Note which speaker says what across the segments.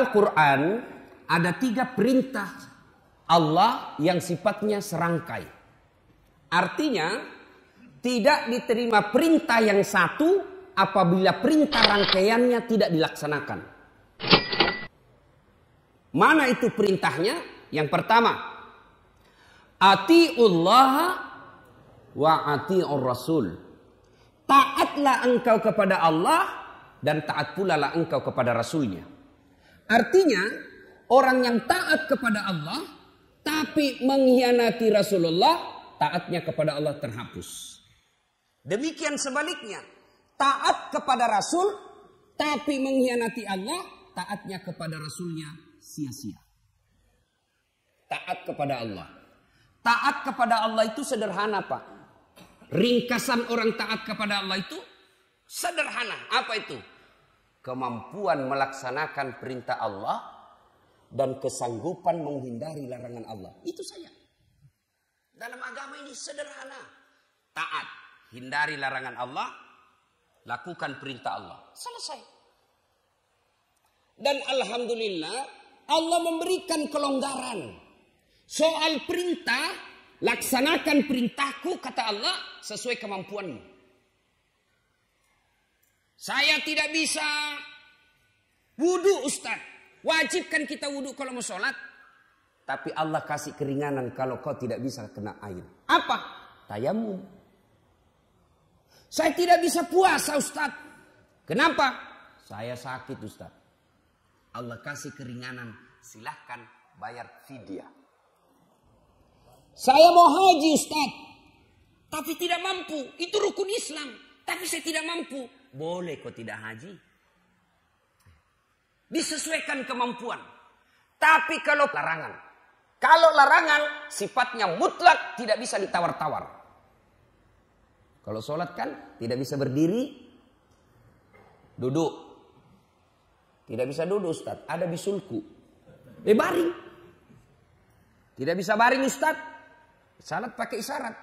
Speaker 1: Al-Quran ada tiga perintah Allah yang sifatnya serangkai. Artinya tidak diterima perintah yang satu apabila perintah rangkaiannya tidak dilaksanakan. Mana itu perintahnya? Yang pertama, atiullah wa atiur rasul. Taatlah engkau kepada Allah dan taat pula lah engkau kepada rasulnya. Artinya orang yang taat kepada Allah tapi mengkhianati Rasulullah, taatnya kepada Allah terhapus. Demikian sebaliknya, taat kepada Rasul tapi mengkhianati Allah, taatnya kepada Rasulnya sia-sia. Taat kepada Allah. Taat kepada Allah itu sederhana pak. Ringkasan orang taat kepada Allah itu sederhana. Apa itu? kemampuan melaksanakan perintah Allah dan kesanggupan menghindari larangan Allah. Itu saja. Dalam agama ini sederhana. Taat, hindari larangan Allah, lakukan perintah Allah. Selesai. Dan alhamdulillah Allah memberikan kelonggaran. Soal perintah, laksanakan perintahku kata Allah sesuai kemampuanmu. Saya tidak bisa wudhu Ustadz. Wajibkan kita wudhu kalau mau sholat. Tapi Allah kasih keringanan kalau kau tidak bisa kena air. Apa? Tayamum. Saya tidak bisa puasa Ustaz. Kenapa? Saya sakit Ustaz. Allah kasih keringanan. Silahkan bayar fidyah. Saya mau haji Ustaz. Tapi tidak mampu. Itu rukun Islam. Tapi saya tidak mampu boleh kau tidak haji. Disesuaikan kemampuan. Tapi kalau larangan. Kalau larangan sifatnya mutlak tidak bisa ditawar-tawar. Kalau sholat kan tidak bisa berdiri. Duduk. Tidak bisa duduk Ustaz. Ada bisulku. Eh baring. Tidak bisa baring Ustaz. Salat pakai isyarat.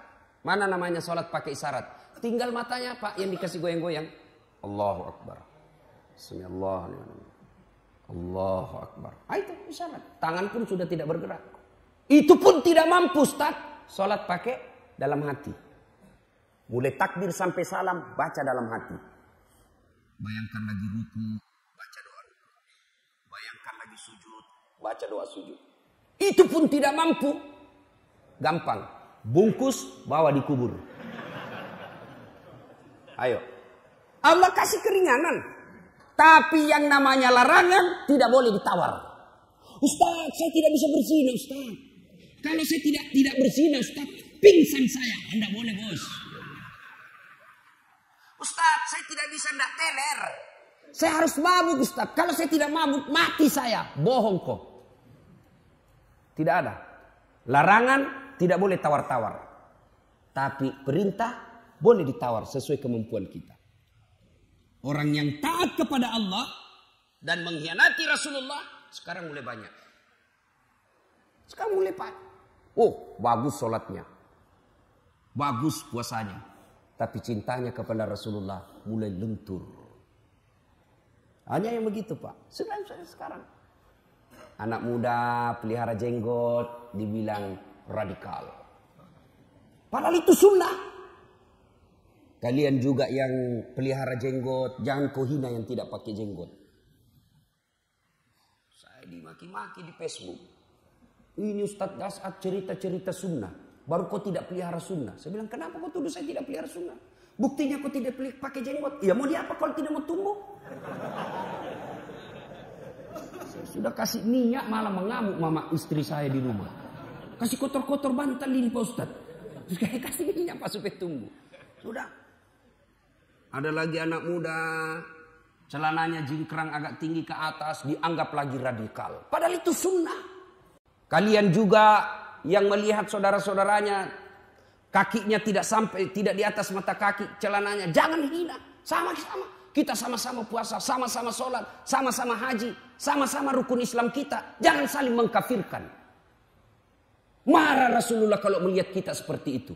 Speaker 1: Mana namanya sholat pakai isyarat? Tinggal matanya pak yang dikasih goyang-goyang. Allahu Akbar. Ya Allah. Allahu Akbar. Ah, itu isyarat. Tangan pun sudah tidak bergerak. Itu pun tidak mampu Ustaz. Salat pakai dalam hati. Mulai takbir sampai salam baca dalam hati. Bayangkan lagi ruku, baca doa Bayangkan lagi sujud, baca doa sujud. Itu pun tidak mampu. Gampang. Bungkus bawa dikubur. Ayo. Allah kasih keringanan. Tapi yang namanya larangan tidak boleh ditawar. Ustaz, saya tidak bisa bersihin, Ustaz. Kalau saya tidak tidak berzina, Ustaz, pingsan saya. Anda boleh, Bos. Ustaz, saya tidak bisa ndak teler. Saya harus mabuk, Ustaz. Kalau saya tidak mabuk, mati saya. Bohong kok. Tidak ada. Larangan tidak boleh tawar-tawar. Tapi perintah boleh ditawar sesuai kemampuan kita. Orang yang taat kepada Allah dan mengkhianati Rasulullah sekarang mulai banyak. Sekarang mulai pak. Oh, bagus sholatnya. Bagus puasanya. Tapi cintanya kepada Rasulullah mulai lentur. Hanya yang begitu Pak. Sebenarnya sekarang. Anak muda pelihara jenggot dibilang radikal. Padahal itu sunnah. Kalian juga yang pelihara jenggot, jangan kau hina yang tidak pakai jenggot. Saya dimaki-maki di Facebook. Ini Ustadz Dasat cerita-cerita sunnah. Baru kau tidak pelihara sunnah. Saya bilang, kenapa kau tuduh saya tidak pelihara sunnah? Buktinya kau tidak pakai jenggot. Ya mau diapa kalau tidak mau tumbuh? saya sudah kasih minyak malah mengamuk mama istri saya di rumah. Kasih kotor-kotor bantal ini Pak Ustaz. Terus kasih minyak Pak supaya tumbuh. Sudah ada lagi anak muda, celananya jingkrang agak tinggi ke atas, dianggap lagi radikal. Padahal itu sunnah. Kalian juga yang melihat saudara-saudaranya, kakinya tidak sampai, tidak di atas mata kaki, celananya, jangan hina. Sama-sama. Kita sama-sama puasa, sama-sama sholat, sama-sama haji, sama-sama rukun Islam kita. Jangan saling mengkafirkan. Marah Rasulullah kalau melihat kita seperti itu.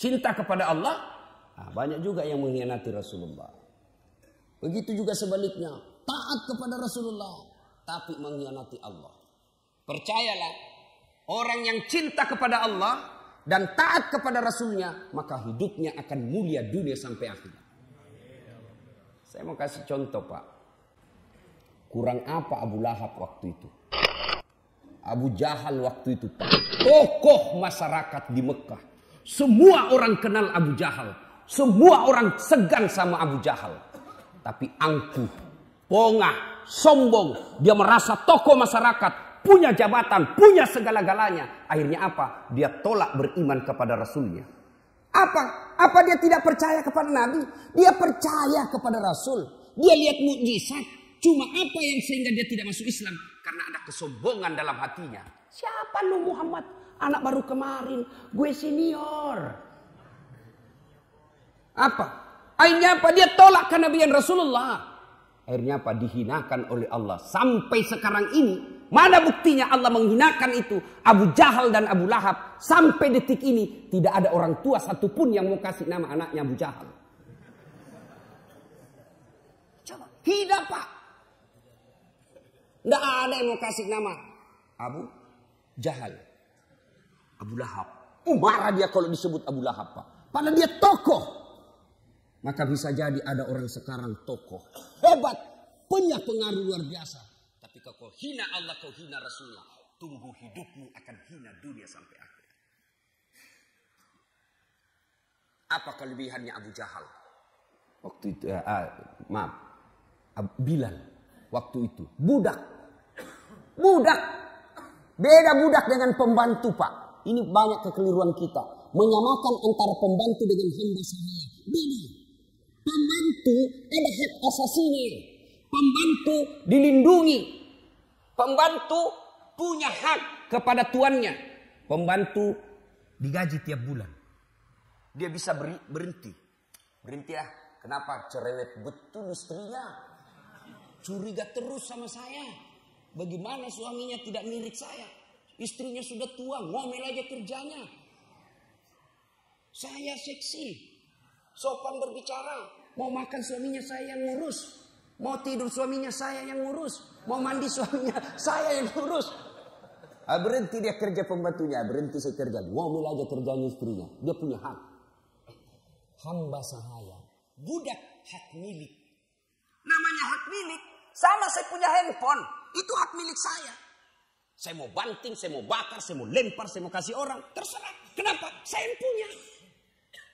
Speaker 1: Cinta kepada Allah, Nah, banyak juga yang mengkhianati Rasulullah. Begitu juga sebaliknya, taat kepada Rasulullah tapi mengkhianati Allah. Percayalah, orang yang cinta kepada Allah dan taat kepada Rasulnya, maka hidupnya akan mulia dunia sampai akhirat. Saya mau kasih contoh Pak. Kurang apa Abu Lahab waktu itu? Abu Jahal waktu itu Pak. Tokoh masyarakat di Mekah. Semua orang kenal Abu Jahal. Semua orang segan sama Abu Jahal. Tapi angkuh, pongah, sombong. Dia merasa tokoh masyarakat, punya jabatan, punya segala-galanya. Akhirnya apa? Dia tolak beriman kepada Rasulnya. Apa? Apa dia tidak percaya kepada Nabi? Dia percaya kepada Rasul. Dia lihat mujizat. Cuma apa yang sehingga dia tidak masuk Islam? Karena ada kesombongan dalam hatinya. Siapa lu Muhammad? Anak baru kemarin. Gue senior. Apa? Akhirnya apa? Dia tolak kenabian Rasulullah. Akhirnya apa? Dihinakan oleh Allah. Sampai sekarang ini. Mana buktinya Allah menghinakan itu? Abu Jahal dan Abu Lahab. Sampai detik ini. Tidak ada orang tua satupun yang mau kasih nama anaknya Abu Jahal. Coba. Tidak pak. Tidak ada yang mau kasih nama. Abu Jahal. Abu Lahab. umar dia kalau disebut Abu Lahab pak. Padahal dia tokoh. Maka bisa jadi ada orang sekarang tokoh hebat, punya pengaruh luar biasa. Tapi kau hina Allah, kau hina Rasulullah. Tunggu hidupmu akan hina dunia sampai akhir. Apa kelebihannya Abu Jahal? Waktu itu, uh, maaf, Bilal waktu itu budak, budak. Beda budak dengan pembantu pak. Ini banyak kekeliruan kita. Menyamakan antara pembantu dengan hamba sahaya. Beda. Pembantu ada hak asasinya. Pembantu dilindungi. Pembantu punya hak kepada tuannya. Pembantu digaji tiap bulan. Dia bisa beri, berhenti. Berhenti ya. Kenapa cerewet betul istrinya? Curiga terus sama saya. Bagaimana suaminya tidak mirip saya? Istrinya sudah tua, ngomel aja kerjanya. Saya seksi, sopan berbicara. Mau makan suaminya saya yang ngurus. Mau tidur suaminya saya yang ngurus. Mau mandi suaminya saya yang ngurus. Ah, berhenti dia kerja pembantunya, berhenti saya kerja. Ngomel aja kerjanya istrinya. Dia punya hak. Hamba sahaya. Budak hak milik. Namanya hak milik. Sama saya punya handphone. Itu hak milik saya. Saya mau banting, saya mau bakar, saya mau lempar, saya mau kasih orang. Terserah. Kenapa? Saya yang punya.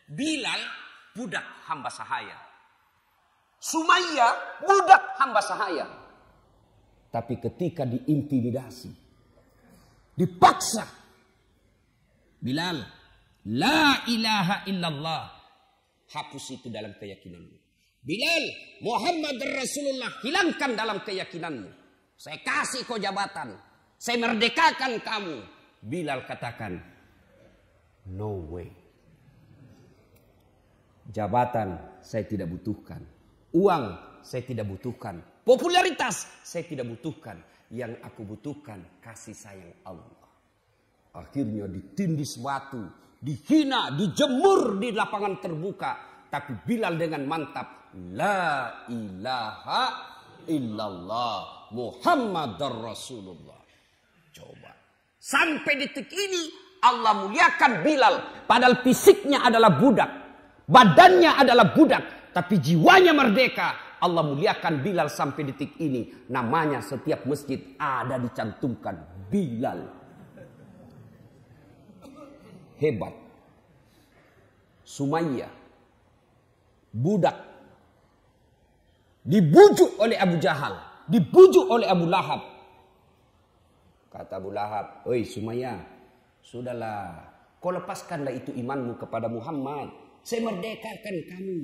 Speaker 1: Bilal budak hamba sahaya. Sumayyah budak hamba sahaya. Tapi ketika diintimidasi, dipaksa. Bilal, la ilaha illallah. Hapus itu dalam keyakinanmu. Bilal, Muhammad Rasulullah hilangkan dalam keyakinanmu. Saya kasih kau jabatan. Saya merdekakan kamu. Bilal katakan, no way. Jabatan saya tidak butuhkan. Uang saya tidak butuhkan. Popularitas saya tidak butuhkan. Yang aku butuhkan kasih sayang Allah. Akhirnya ditindis batu, dihina, dijemur di lapangan terbuka. Tapi Bilal dengan mantap, La ilaha illallah Muhammad Rasulullah. Coba. Sampai detik ini Allah muliakan Bilal. Padahal fisiknya adalah budak. Badannya adalah budak, tapi jiwanya merdeka. Allah muliakan Bilal sampai detik ini. Namanya setiap masjid ada dicantumkan Bilal. Hebat. Sumayyah. Budak. Dibujuk oleh Abu Jahal. Dibujuk oleh Abu Lahab. Kata Abu Lahab, Oi Sumayyah, sudahlah. Kau lepaskanlah itu imanmu kepada Muhammad. Saya merdekakan kamu.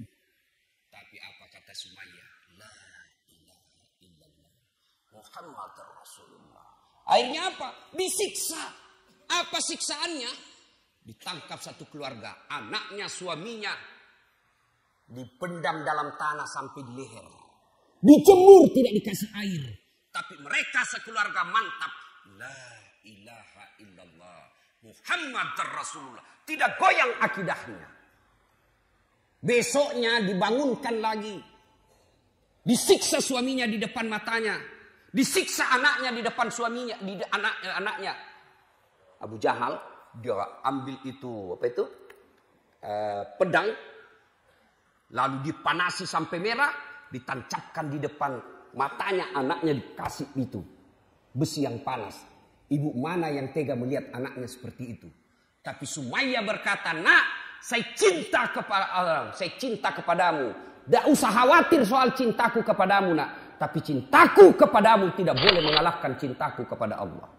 Speaker 1: Tapi apa kata Sumayyah? La ilaha illallah. Muhammad Rasulullah. Akhirnya apa? Disiksa. Apa siksaannya? Ditangkap satu keluarga. Anaknya, suaminya. Dipendam dalam tanah sampai di leher. Dicemur tidak dikasih air. Tapi mereka sekeluarga mantap. La ilaha illallah. Muhammad Rasulullah. Tidak goyang akidahnya. Besoknya dibangunkan lagi. Disiksa suaminya di depan matanya. Disiksa anaknya di depan suaminya, di anak eh, anaknya. Abu Jahal dia ambil itu apa itu? Eh, pedang lalu dipanasi sampai merah, ditancapkan di depan matanya anaknya dikasih itu besi yang panas. Ibu mana yang tega melihat anaknya seperti itu? Tapi Sumaya berkata, "Nak, saya cinta kepada Allah, saya cinta kepadamu. Tidak usah khawatir soal cintaku kepadamu nak. Tapi cintaku kepadamu tidak boleh mengalahkan cintaku kepada Allah.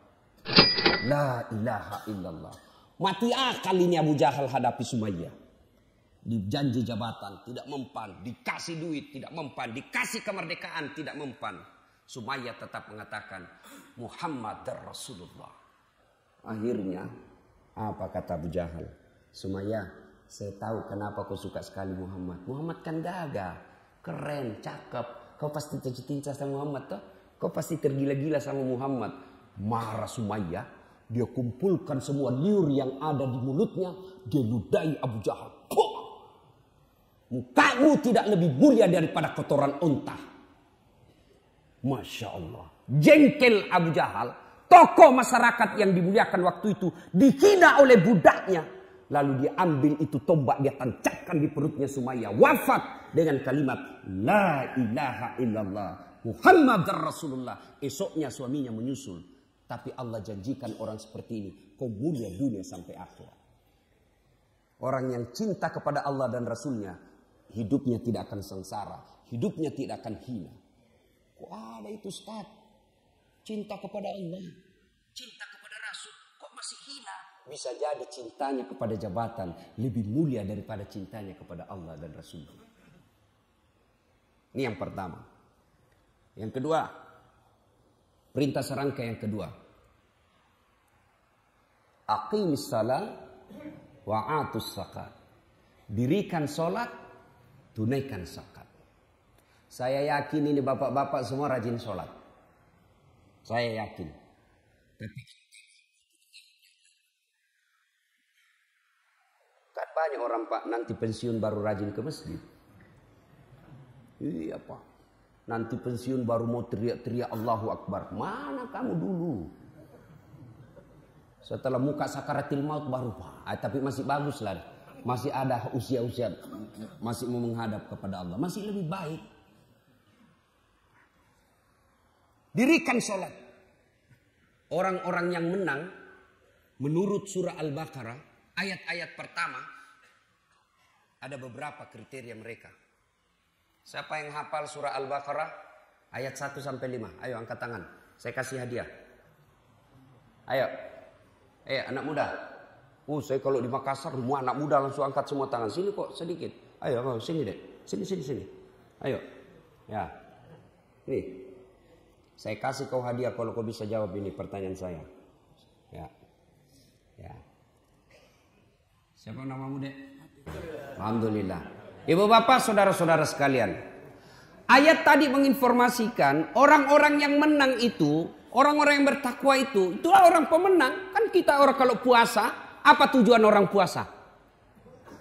Speaker 1: La ilaha illallah. Mati akal ini Abu Jahal hadapi Sumayyah. Dijanji jabatan tidak mempan, dikasih duit tidak mempan, dikasih kemerdekaan tidak mempan. Sumayyah tetap mengatakan Muhammad Rasulullah. Akhirnya apa kata Abu Jahal? Sumayyah saya tahu kenapa kau suka sekali Muhammad. Muhammad kan gagah, keren, cakep. Kau pasti cinta sama Muhammad toh? Kau pasti tergila-gila sama Muhammad. Marah Sumaya, dia kumpulkan semua liur yang ada di mulutnya, dia ludahi Abu Jahal. Mukamu tidak lebih mulia daripada kotoran unta. Masya Allah. Jengkel Abu Jahal tokoh masyarakat yang dimuliakan waktu itu dihina oleh budaknya Lalu dia ambil itu tombak, dia tancapkan di perutnya Sumayyah. Wafat dengan kalimat, La ilaha illallah. Muhammad Rasulullah. Esoknya suaminya menyusul. Tapi Allah janjikan orang seperti ini. Kau mulia dunia sampai akhirat. Orang yang cinta kepada Allah dan Rasulnya. Hidupnya tidak akan sengsara. Hidupnya tidak akan hina. Kok ada itu Ustaz? Cinta kepada Allah. Cinta bisa jadi cintanya kepada jabatan lebih mulia daripada cintanya kepada Allah dan Rasul. Ini yang pertama. Yang kedua, perintah serangka yang kedua. Aqimis salat wa atus zakat. Dirikan salat, tunaikan zakat. Saya yakin ini bapak-bapak semua rajin sholat. Saya yakin. Tapi Banyak orang Pak nanti pensiun baru rajin ke masjid. Iya Pak. Nanti pensiun baru mau teriak-teriak Allahu Akbar. Mana kamu dulu? Setelah muka sakaratil maut baru Pak. Ah, tapi masih bagus lah. Masih ada usia-usia. Masih mau menghadap kepada Allah. Masih lebih baik. Dirikan sholat. Orang-orang yang menang. Menurut surah Al-Baqarah. Ayat-ayat pertama ada beberapa kriteria mereka. Siapa yang hafal surah Al-Baqarah ayat 1 sampai 5? Ayo angkat tangan. Saya kasih hadiah. Ayo. Eh anak muda. Uh, saya kalau di Makassar semua anak muda langsung angkat semua tangan. Sini kok sedikit. Ayo, ayo oh, sini deh. Sini sini sini. Ayo. Ya. Nih. Saya kasih kau hadiah kalau kau bisa jawab ini pertanyaan saya. Ya. Ya. Siapa namamu, Dek? Alhamdulillah. Ibu bapak, saudara-saudara sekalian. Ayat tadi menginformasikan orang-orang yang menang itu, orang-orang yang bertakwa itu, itulah orang pemenang. Kan kita orang kalau puasa, apa tujuan orang puasa?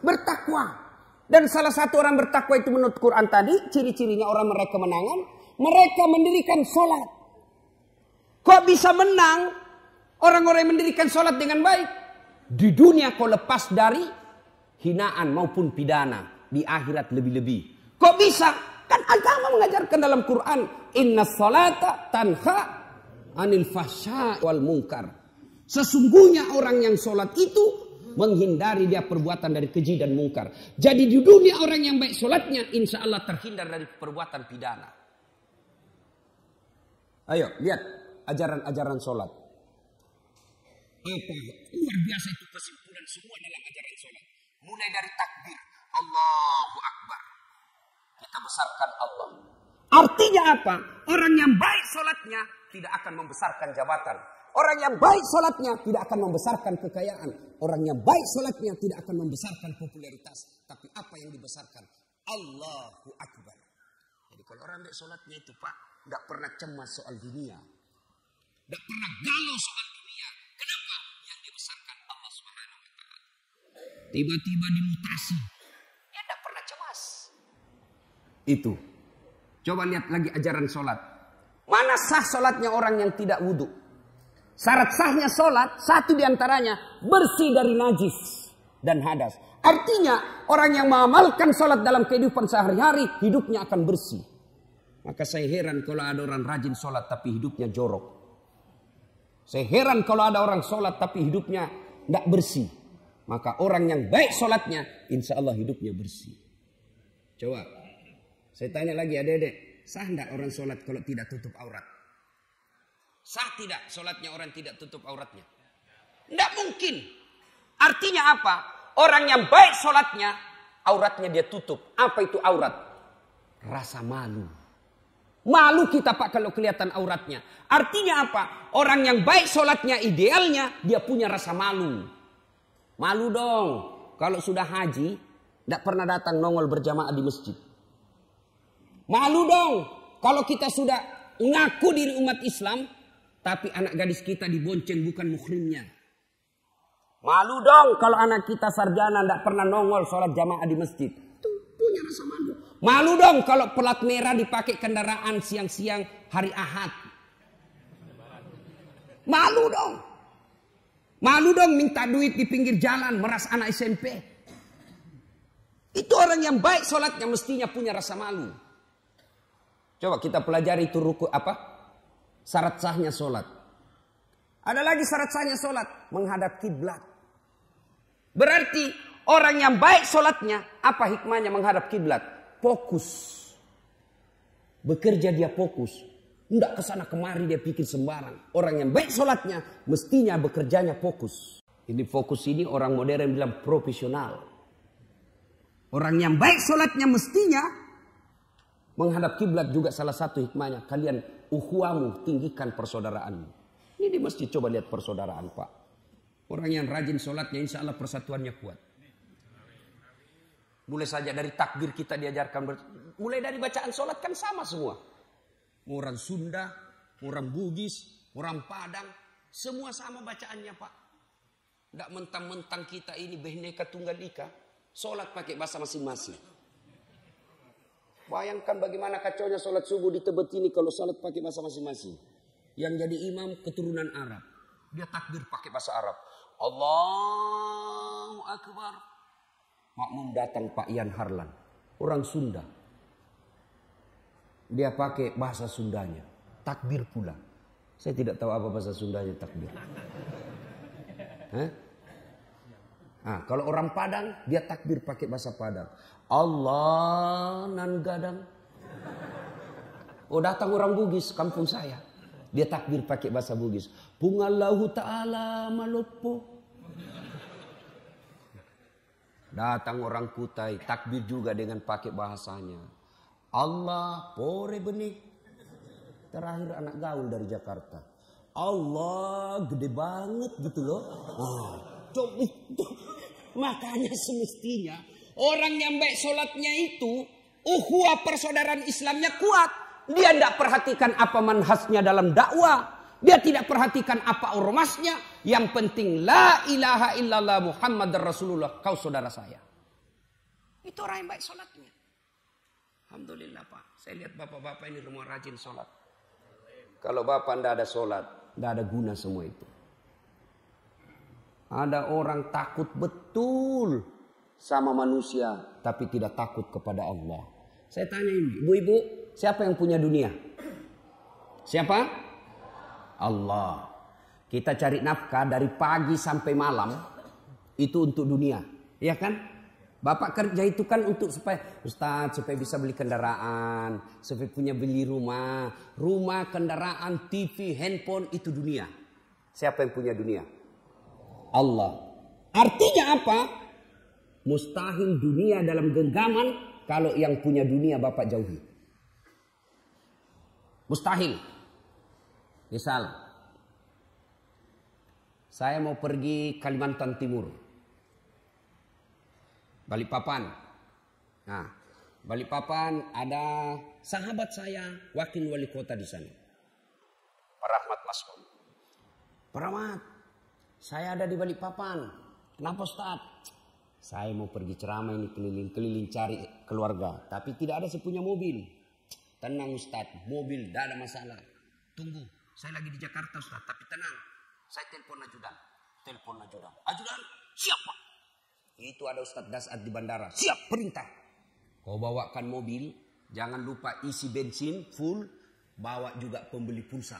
Speaker 1: Bertakwa. Dan salah satu orang bertakwa itu menurut Quran tadi, ciri-cirinya orang mereka menangan, mereka mendirikan sholat. Kok bisa menang orang-orang yang mendirikan sholat dengan baik? Di dunia kau lepas dari hinaan maupun pidana di akhirat lebih-lebih. Kok bisa? Kan agama mengajarkan dalam Quran, "Inna salata tanha anil fahsya wal munkar." Sesungguhnya orang yang sholat itu menghindari dia perbuatan dari keji dan mungkar. Jadi di dunia orang yang baik sholatnya insya Allah terhindar dari perbuatan pidana. Ayo lihat ajaran-ajaran sholat. Itu luar biasa itu kesimpulan semua dalam ajaran sholat. Mulai dari takbir. Allahu Akbar. Kita besarkan Allah. Artinya apa? Orang yang baik sholatnya tidak akan membesarkan jabatan. Orang yang baik sholatnya tidak akan membesarkan kekayaan. Orang yang baik sholatnya tidak akan membesarkan popularitas. Tapi apa yang dibesarkan? Allahu Akbar. Jadi kalau orang baik sholatnya itu Pak, tidak pernah cemas soal dunia. Tidak pernah galau soal dunia. tiba-tiba dimutasi. dia tidak pernah cemas. Itu. Coba lihat lagi ajaran sholat. Mana sah sholatnya orang yang tidak wudhu? Syarat sahnya sholat, satu diantaranya bersih dari najis dan hadas. Artinya orang yang mengamalkan sholat dalam kehidupan sehari-hari hidupnya akan bersih. Maka saya heran kalau ada orang rajin sholat tapi hidupnya jorok. Saya heran kalau ada orang sholat tapi hidupnya tidak bersih. Maka orang yang baik sholatnya, insya Allah hidupnya bersih. Coba, saya tanya lagi ya dedek, sah tidak orang sholat kalau tidak tutup aurat? Sah tidak sholatnya orang tidak tutup auratnya? Tidak mungkin. Artinya apa? Orang yang baik sholatnya, auratnya dia tutup. Apa itu aurat? Rasa malu. Malu kita pak kalau kelihatan auratnya. Artinya apa? Orang yang baik sholatnya idealnya dia punya rasa malu. Malu dong kalau sudah haji tidak pernah datang nongol berjamaah di masjid. Malu dong kalau kita sudah ngaku diri umat Islam tapi anak gadis kita dibonceng bukan muhrimnya. Malu dong kalau anak kita sarjana tidak pernah nongol sholat jamaah di masjid. Itu punya rasa malu. Malu dong kalau pelat merah dipakai kendaraan siang-siang hari Ahad. Malu dong. Malu dong minta duit di pinggir jalan meras anak SMP. Itu orang yang baik sholatnya mestinya punya rasa malu. Coba kita pelajari itu ruku apa? Syarat sahnya sholat. Ada lagi syarat sahnya sholat. Menghadap kiblat. Berarti orang yang baik sholatnya. Apa hikmahnya menghadap kiblat? Fokus. Bekerja dia fokus. Tidak kesana kemari dia pikir sembarang. Orang yang baik sholatnya mestinya bekerjanya fokus. Ini fokus ini orang modern bilang profesional. Orang yang baik sholatnya mestinya menghadap kiblat juga salah satu hikmahnya. Kalian uhuamu tinggikan persaudaraanmu. Ini di masjid coba lihat persaudaraan pak. Orang yang rajin sholatnya insya Allah persatuannya kuat. Mulai saja dari takbir kita diajarkan. Mulai dari bacaan sholat kan sama semua orang Sunda, orang Bugis, orang Padang, semua sama bacaannya Pak. Tidak mentang-mentang kita ini Behneka Tunggal Ika, sholat pakai bahasa masing-masing. Bayangkan bagaimana kacaunya sholat subuh di Tebet ini kalau sholat pakai bahasa masing-masing. Yang jadi imam keturunan Arab. Dia takbir pakai bahasa Arab. Allahu Akbar. Makmum datang Pak Ian Harlan. Orang Sunda, dia pakai bahasa Sundanya. Takbir pula. Saya tidak tahu apa bahasa Sundanya takbir. Nah, kalau orang Padang, dia takbir pakai bahasa Padang. Allah nan gadang. Oh datang orang Bugis, kampung saya. Dia takbir pakai bahasa Bugis. bunga lahu ta'ala malopo. Datang orang Kutai, takbir juga dengan pakai bahasanya. Allah pore benih. Terakhir anak gaul dari Jakarta. Allah gede banget gitu loh. Oh, Makanya semestinya orang yang baik sholatnya itu Uhwa persaudaraan Islamnya kuat. Dia tidak perhatikan apa manhasnya dalam dakwah. Dia tidak perhatikan apa ormasnya. Yang penting la ilaha illallah Muhammad Rasulullah. Kau saudara saya. Itu orang yang baik sholatnya. Alhamdulillah Pak. Saya lihat bapak-bapak ini semua rajin sholat. Kalau bapak tidak ada sholat, tidak ada guna semua itu. Ada orang takut betul sama manusia, tapi tidak takut kepada Allah. Saya tanya ini, ibu-ibu, siapa yang punya dunia? Siapa? Allah. Kita cari nafkah dari pagi sampai malam itu untuk dunia, ya kan? Bapak kerja itu kan untuk supaya Ustaz supaya bisa beli kendaraan, supaya punya beli rumah, rumah, kendaraan, TV, handphone itu dunia. Siapa yang punya dunia? Allah. Artinya apa? Mustahil dunia dalam genggaman kalau yang punya dunia Bapak jauhi. Mustahil. Misal, saya mau pergi Kalimantan Timur. Balikpapan. Nah, Balikpapan ada sahabat saya, wakil wali kota di sana. Pak Rahmat Maskom. Pak saya ada di Balikpapan. Kenapa Ustaz? Saya mau pergi ceramah ini keliling-keliling cari keluarga. Tapi tidak ada sepunya mobil. Tenang Ustaz, mobil tidak ada masalah. Tunggu, saya lagi di Jakarta Ustaz, tapi tenang. Saya telepon ajudan. Telepon ajudan. Ajudan, siapa? Itu ada Ustadz Dasat di bandara. Siap perintah. Kau bawakan mobil, jangan lupa isi bensin full, bawa juga pembeli pulsa.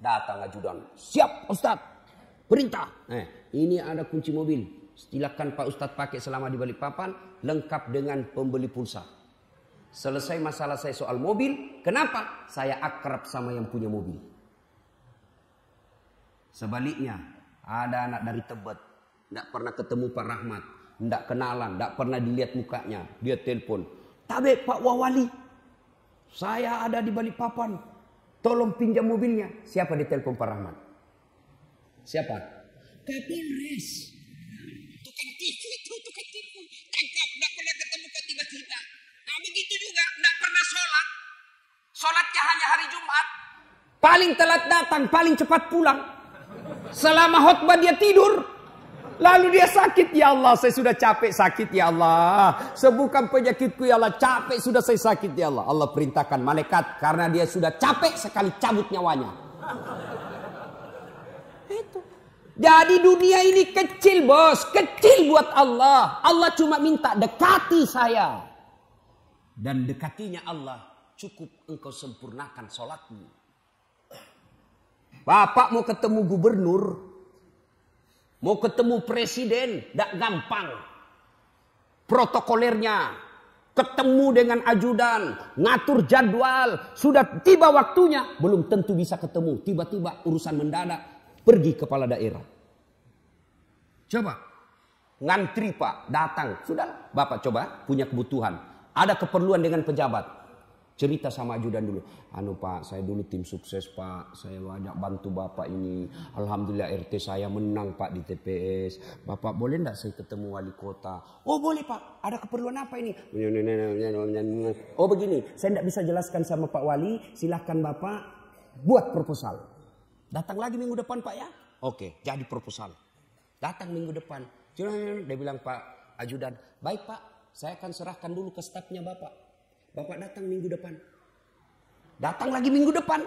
Speaker 1: Datang ajudan. Siap Ustadz. Perintah. Eh, ini ada kunci mobil. Silakan Pak Ustadz pakai selama di balik papan. Lengkap dengan pembeli pulsa. Selesai masalah saya soal mobil. Kenapa? Saya akrab sama yang punya mobil. Sebaliknya, ada anak dari Tebet tidak pernah ketemu Pak Rahmat. Tidak kenalan, tidak pernah dilihat mukanya. Dia telepon. Tabe Pak Wawali. Saya ada di Papan, Tolong pinjam mobilnya. Siapa ditelepon Pak Rahmat? Siapa? Kapolres. Tukang tipu itu, tukang tipu. Tangkap, tidak pernah ketemu kok tiba-tiba. Nah begitu juga, tidak pernah sholat. Sholatnya hanya hari Jumat. Paling telat datang, paling cepat pulang. Selama khutbah dia tidur, Lalu dia sakit, ya Allah, saya sudah capek sakit, ya Allah. Sebukan penyakitku, ya Allah, capek sudah saya sakit, ya Allah. Allah perintahkan malaikat karena dia sudah capek sekali cabut nyawanya. Itu. Jadi dunia ini kecil bos, kecil buat Allah. Allah cuma minta dekati saya. Dan dekatinya Allah cukup engkau sempurnakan sholatmu. Bapak mau ketemu gubernur, Mau ketemu presiden, tidak gampang. Protokolernya, ketemu dengan ajudan, ngatur jadwal, sudah tiba waktunya, belum tentu bisa ketemu. Tiba-tiba urusan mendadak, pergi kepala daerah. Coba, ngantri pak, datang. Sudah, bapak coba punya kebutuhan. Ada keperluan dengan pejabat, cerita sama ajudan dulu. Anu Pak, saya dulu tim sukses Pak, saya banyak bantu Bapak ini. Alhamdulillah RT saya menang Pak di TPS. Bapak boleh enggak saya ketemu wali kota? Oh boleh Pak, ada keperluan apa ini? Oh begini, saya enggak bisa jelaskan sama Pak Wali, silahkan Bapak buat proposal. Datang lagi minggu depan Pak ya? Oke, jadi proposal. Datang minggu depan. Dia bilang Pak Ajudan, baik Pak, saya akan serahkan dulu ke stafnya Bapak. Bapak datang minggu depan. Datang lagi minggu depan.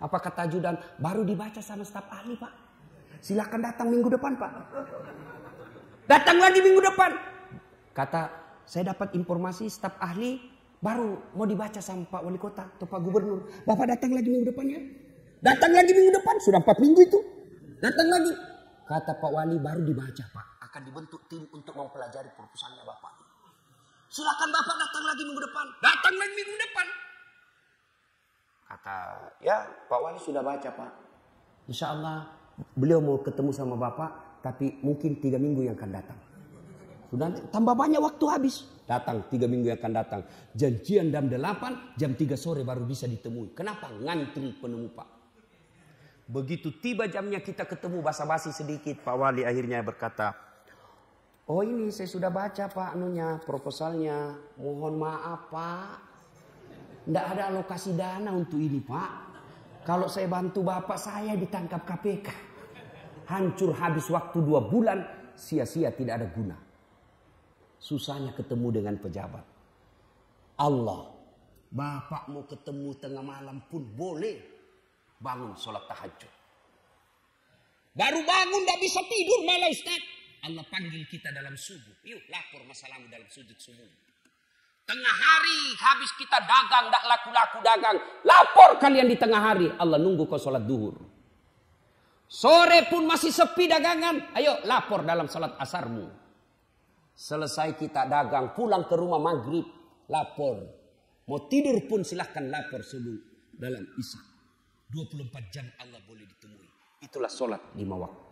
Speaker 1: Apa kata judan? Baru dibaca sama staf ahli pak. Silahkan datang minggu depan pak. Datang lagi minggu depan. Kata saya dapat informasi staf ahli baru mau dibaca sama Pak Wali Kota atau Pak Gubernur. Bapak datang lagi minggu depan ya. Datang lagi minggu depan sudah empat minggu itu. Datang lagi. Kata Pak Wali baru dibaca Pak. Akan dibentuk tim untuk mempelajari perusahaannya Bapak. Silakan Bapak datang lagi minggu depan. Datang lagi minggu depan. Kata, ya Pak Wali sudah baca Pak. Insya Allah beliau mau ketemu sama Bapak, tapi mungkin tiga minggu yang akan datang. Sudah tambah banyak waktu habis. Datang tiga minggu yang akan datang. Janjian jam delapan, jam tiga sore baru bisa ditemui. Kenapa? Ngantri penemu Pak. Begitu tiba jamnya kita ketemu basa-basi sedikit. Pak Wali akhirnya berkata, Oh ini saya sudah baca pak anunya proposalnya. Mohon maaf pak. Tidak ada alokasi dana untuk ini pak. Kalau saya bantu bapak saya ditangkap KPK. Hancur habis waktu dua bulan. Sia-sia tidak ada guna. Susahnya ketemu dengan pejabat. Allah. Bapak mau ketemu tengah malam pun boleh. Bangun sholat tahajud. Baru bangun tidak bisa tidur malah Ustaz. Allah panggil kita dalam subuh. Yuk lapor masalahmu dalam sujud subuh. Tengah hari habis kita dagang, tak laku-laku dagang. Lapor kalian di tengah hari. Allah nunggu kau sholat duhur. Sore pun masih sepi dagangan. Ayo lapor dalam sholat asarmu. Selesai kita dagang, pulang ke rumah maghrib. Lapor. Mau tidur pun silahkan lapor subuh dalam isya. 24 jam Allah boleh ditemui. Itulah sholat lima waktu.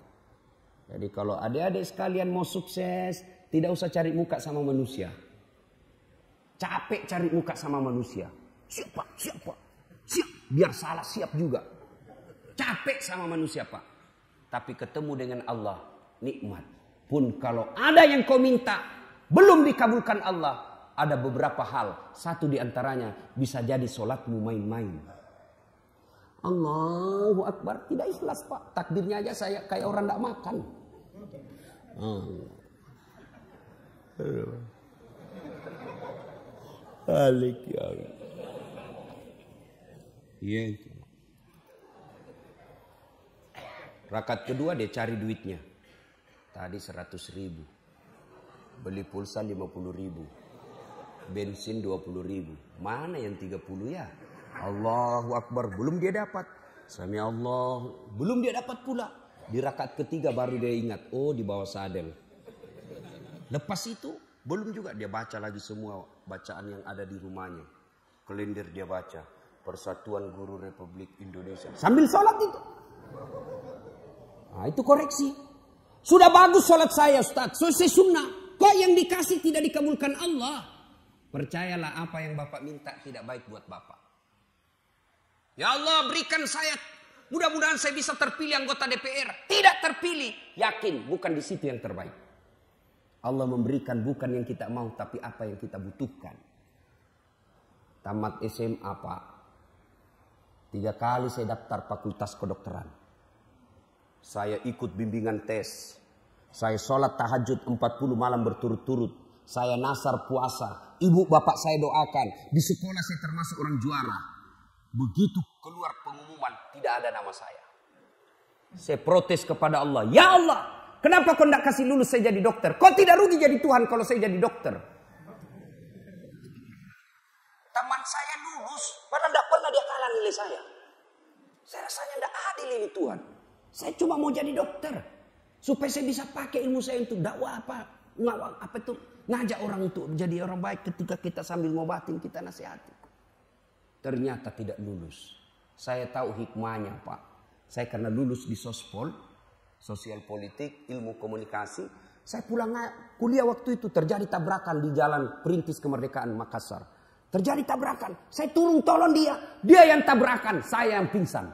Speaker 1: Jadi kalau adik-adik sekalian mau sukses, tidak usah cari muka sama manusia. Capek cari muka sama manusia. Siapa? Siapa? Siap. Biar salah siap juga. Capek sama manusia pak. Tapi ketemu dengan Allah. Nikmat. Pun kalau ada yang kau minta. Belum dikabulkan Allah. Ada beberapa hal. Satu diantaranya bisa jadi sholatmu main-main. Allahu Akbar tidak ikhlas pak takbirnya aja saya kayak orang tidak makan Alik ya Iya itu. Rakat kedua dia cari duitnya. Tadi 100 ribu. Beli pulsa 50 ribu. Bensin 20 ribu. Mana yang 30 ya? Allahu Akbar belum dia dapat. Sami Allah belum dia dapat pula. Di rakaat ketiga baru dia ingat, oh di bawah sadel. Lepas itu belum juga dia baca lagi semua bacaan yang ada di rumahnya. Kelendir dia baca Persatuan Guru Republik Indonesia sambil sholat itu. Nah, itu koreksi. Sudah bagus sholat saya Ustaz, selesai sunnah. Kok yang dikasih tidak dikabulkan Allah? Percayalah apa yang Bapak minta tidak baik buat Bapak. Ya Allah berikan saya mudah-mudahan saya bisa terpilih anggota DPR. Tidak terpilih, yakin bukan di situ yang terbaik. Allah memberikan bukan yang kita mau tapi apa yang kita butuhkan. Tamat SMA Pak. Tiga kali saya daftar fakultas kedokteran. Saya ikut bimbingan tes. Saya sholat tahajud 40 malam berturut-turut saya nasar puasa, ibu bapak saya doakan, di sekolah saya termasuk orang juara. Begitu keluar pengumuman tidak ada nama saya. Saya protes kepada Allah. Ya Allah, kenapa kau tidak kasih lulus saya jadi dokter? Kau tidak rugi jadi Tuhan kalau saya jadi dokter. Teman saya lulus, padahal tidak pernah dia kalah nilai saya. Saya rasanya tidak adil ini Tuhan. Saya cuma mau jadi dokter. Supaya saya bisa pakai ilmu saya untuk dakwah apa. Ngawang, apa itu ngajak orang untuk jadi orang baik ketika kita sambil ngobatin kita nasihati ternyata tidak lulus. Saya tahu hikmahnya Pak. Saya karena lulus di sospol, sosial politik, ilmu komunikasi. Saya pulang kuliah waktu itu terjadi tabrakan di jalan Perintis Kemerdekaan Makassar. Terjadi tabrakan. Saya turun tolong dia. Dia yang tabrakan, saya yang pingsan.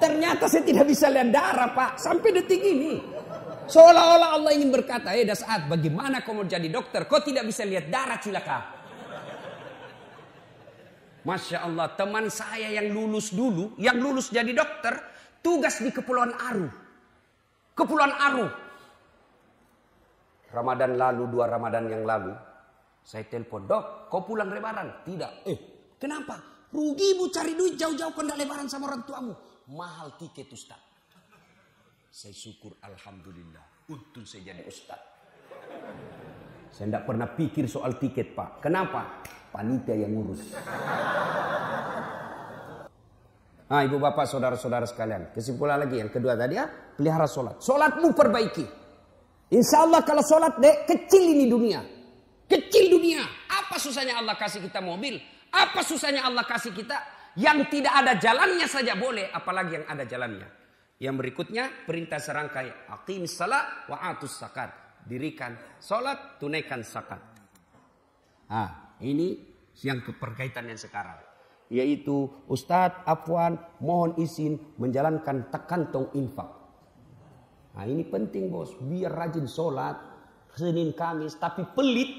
Speaker 1: Ternyata saya tidak bisa lihat darah Pak. Sampai detik ini. Seolah-olah Allah ingin berkata, eh hey, saat bagaimana kau mau jadi dokter? Kau tidak bisa lihat darah cilaka. Masya Allah, teman saya yang lulus dulu, yang lulus jadi dokter, tugas di Kepulauan Aru. Kepulauan Aru. Ramadan lalu, dua Ramadan yang lalu, saya telepon, dok, kau pulang lebaran? Tidak. Eh, kenapa? Rugi bu cari duit jauh-jauh kau lebaran sama orang tuamu. Mahal tiket Ustaz. Saya syukur Alhamdulillah. Untung saya jadi Ustaz. Saya tidak pernah pikir soal tiket Pak. Kenapa? panitia yang ngurus. Nah, ibu bapak, saudara-saudara sekalian. Kesimpulan lagi yang kedua tadi ya, pelihara sholat. Sholatmu perbaiki. Insya Allah kalau sholat dek kecil ini dunia, kecil dunia. Apa susahnya Allah kasih kita mobil? Apa susahnya Allah kasih kita yang tidak ada jalannya saja boleh, apalagi yang ada jalannya. Yang berikutnya perintah serangkai aqim salat wa atus zakat. Dirikan sholat, tunaikan sakat. Ah, ini yang keperkaitan yang sekarang. Yaitu Ustadz Afwan mohon izin menjalankan tekantong infak. Nah ini penting bos. Biar rajin sholat. Senin Kamis tapi pelit.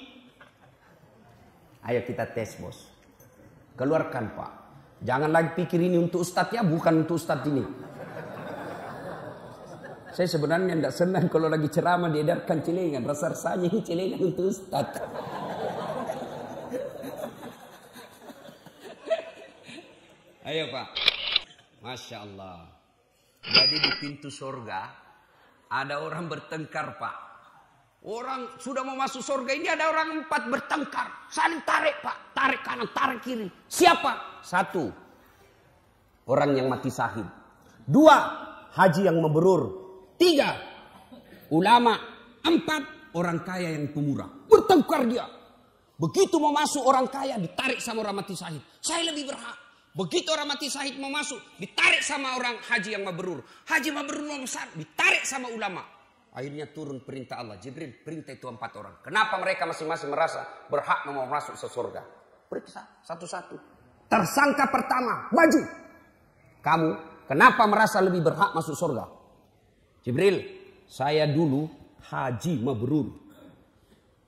Speaker 1: Ayo kita tes bos. Keluarkan pak. Jangan lagi pikir ini untuk Ustadz ya. Bukan untuk Ustadz ini. Saya sebenarnya tidak senang kalau lagi ceramah diedarkan celengan. Rasa-rasanya ini celengan untuk Ustadz. Ayo Pak. Masya Allah. Jadi di pintu surga ada orang bertengkar Pak. Orang sudah mau masuk surga ini ada orang empat bertengkar. Saling tarik Pak. Tarik kanan, tarik kiri. Siapa? Satu. Orang yang mati sahib. Dua. Haji yang memberur. Tiga. Ulama. Empat. Orang kaya yang pemurah. Bertengkar dia. Begitu mau masuk orang kaya ditarik sama orang mati sahib. Saya lebih berhak. Begitu orang mati syahid mau masuk, ditarik sama orang haji yang mabrur. Haji mabrur mau besar, ditarik sama ulama. Akhirnya turun perintah Allah. Jibril perintah itu empat orang. Kenapa mereka masing-masing merasa berhak mau masuk ke surga? Periksa satu-satu. Tersangka pertama, maju. Kamu, kenapa merasa lebih berhak masuk surga? Jibril, saya dulu haji mabrur.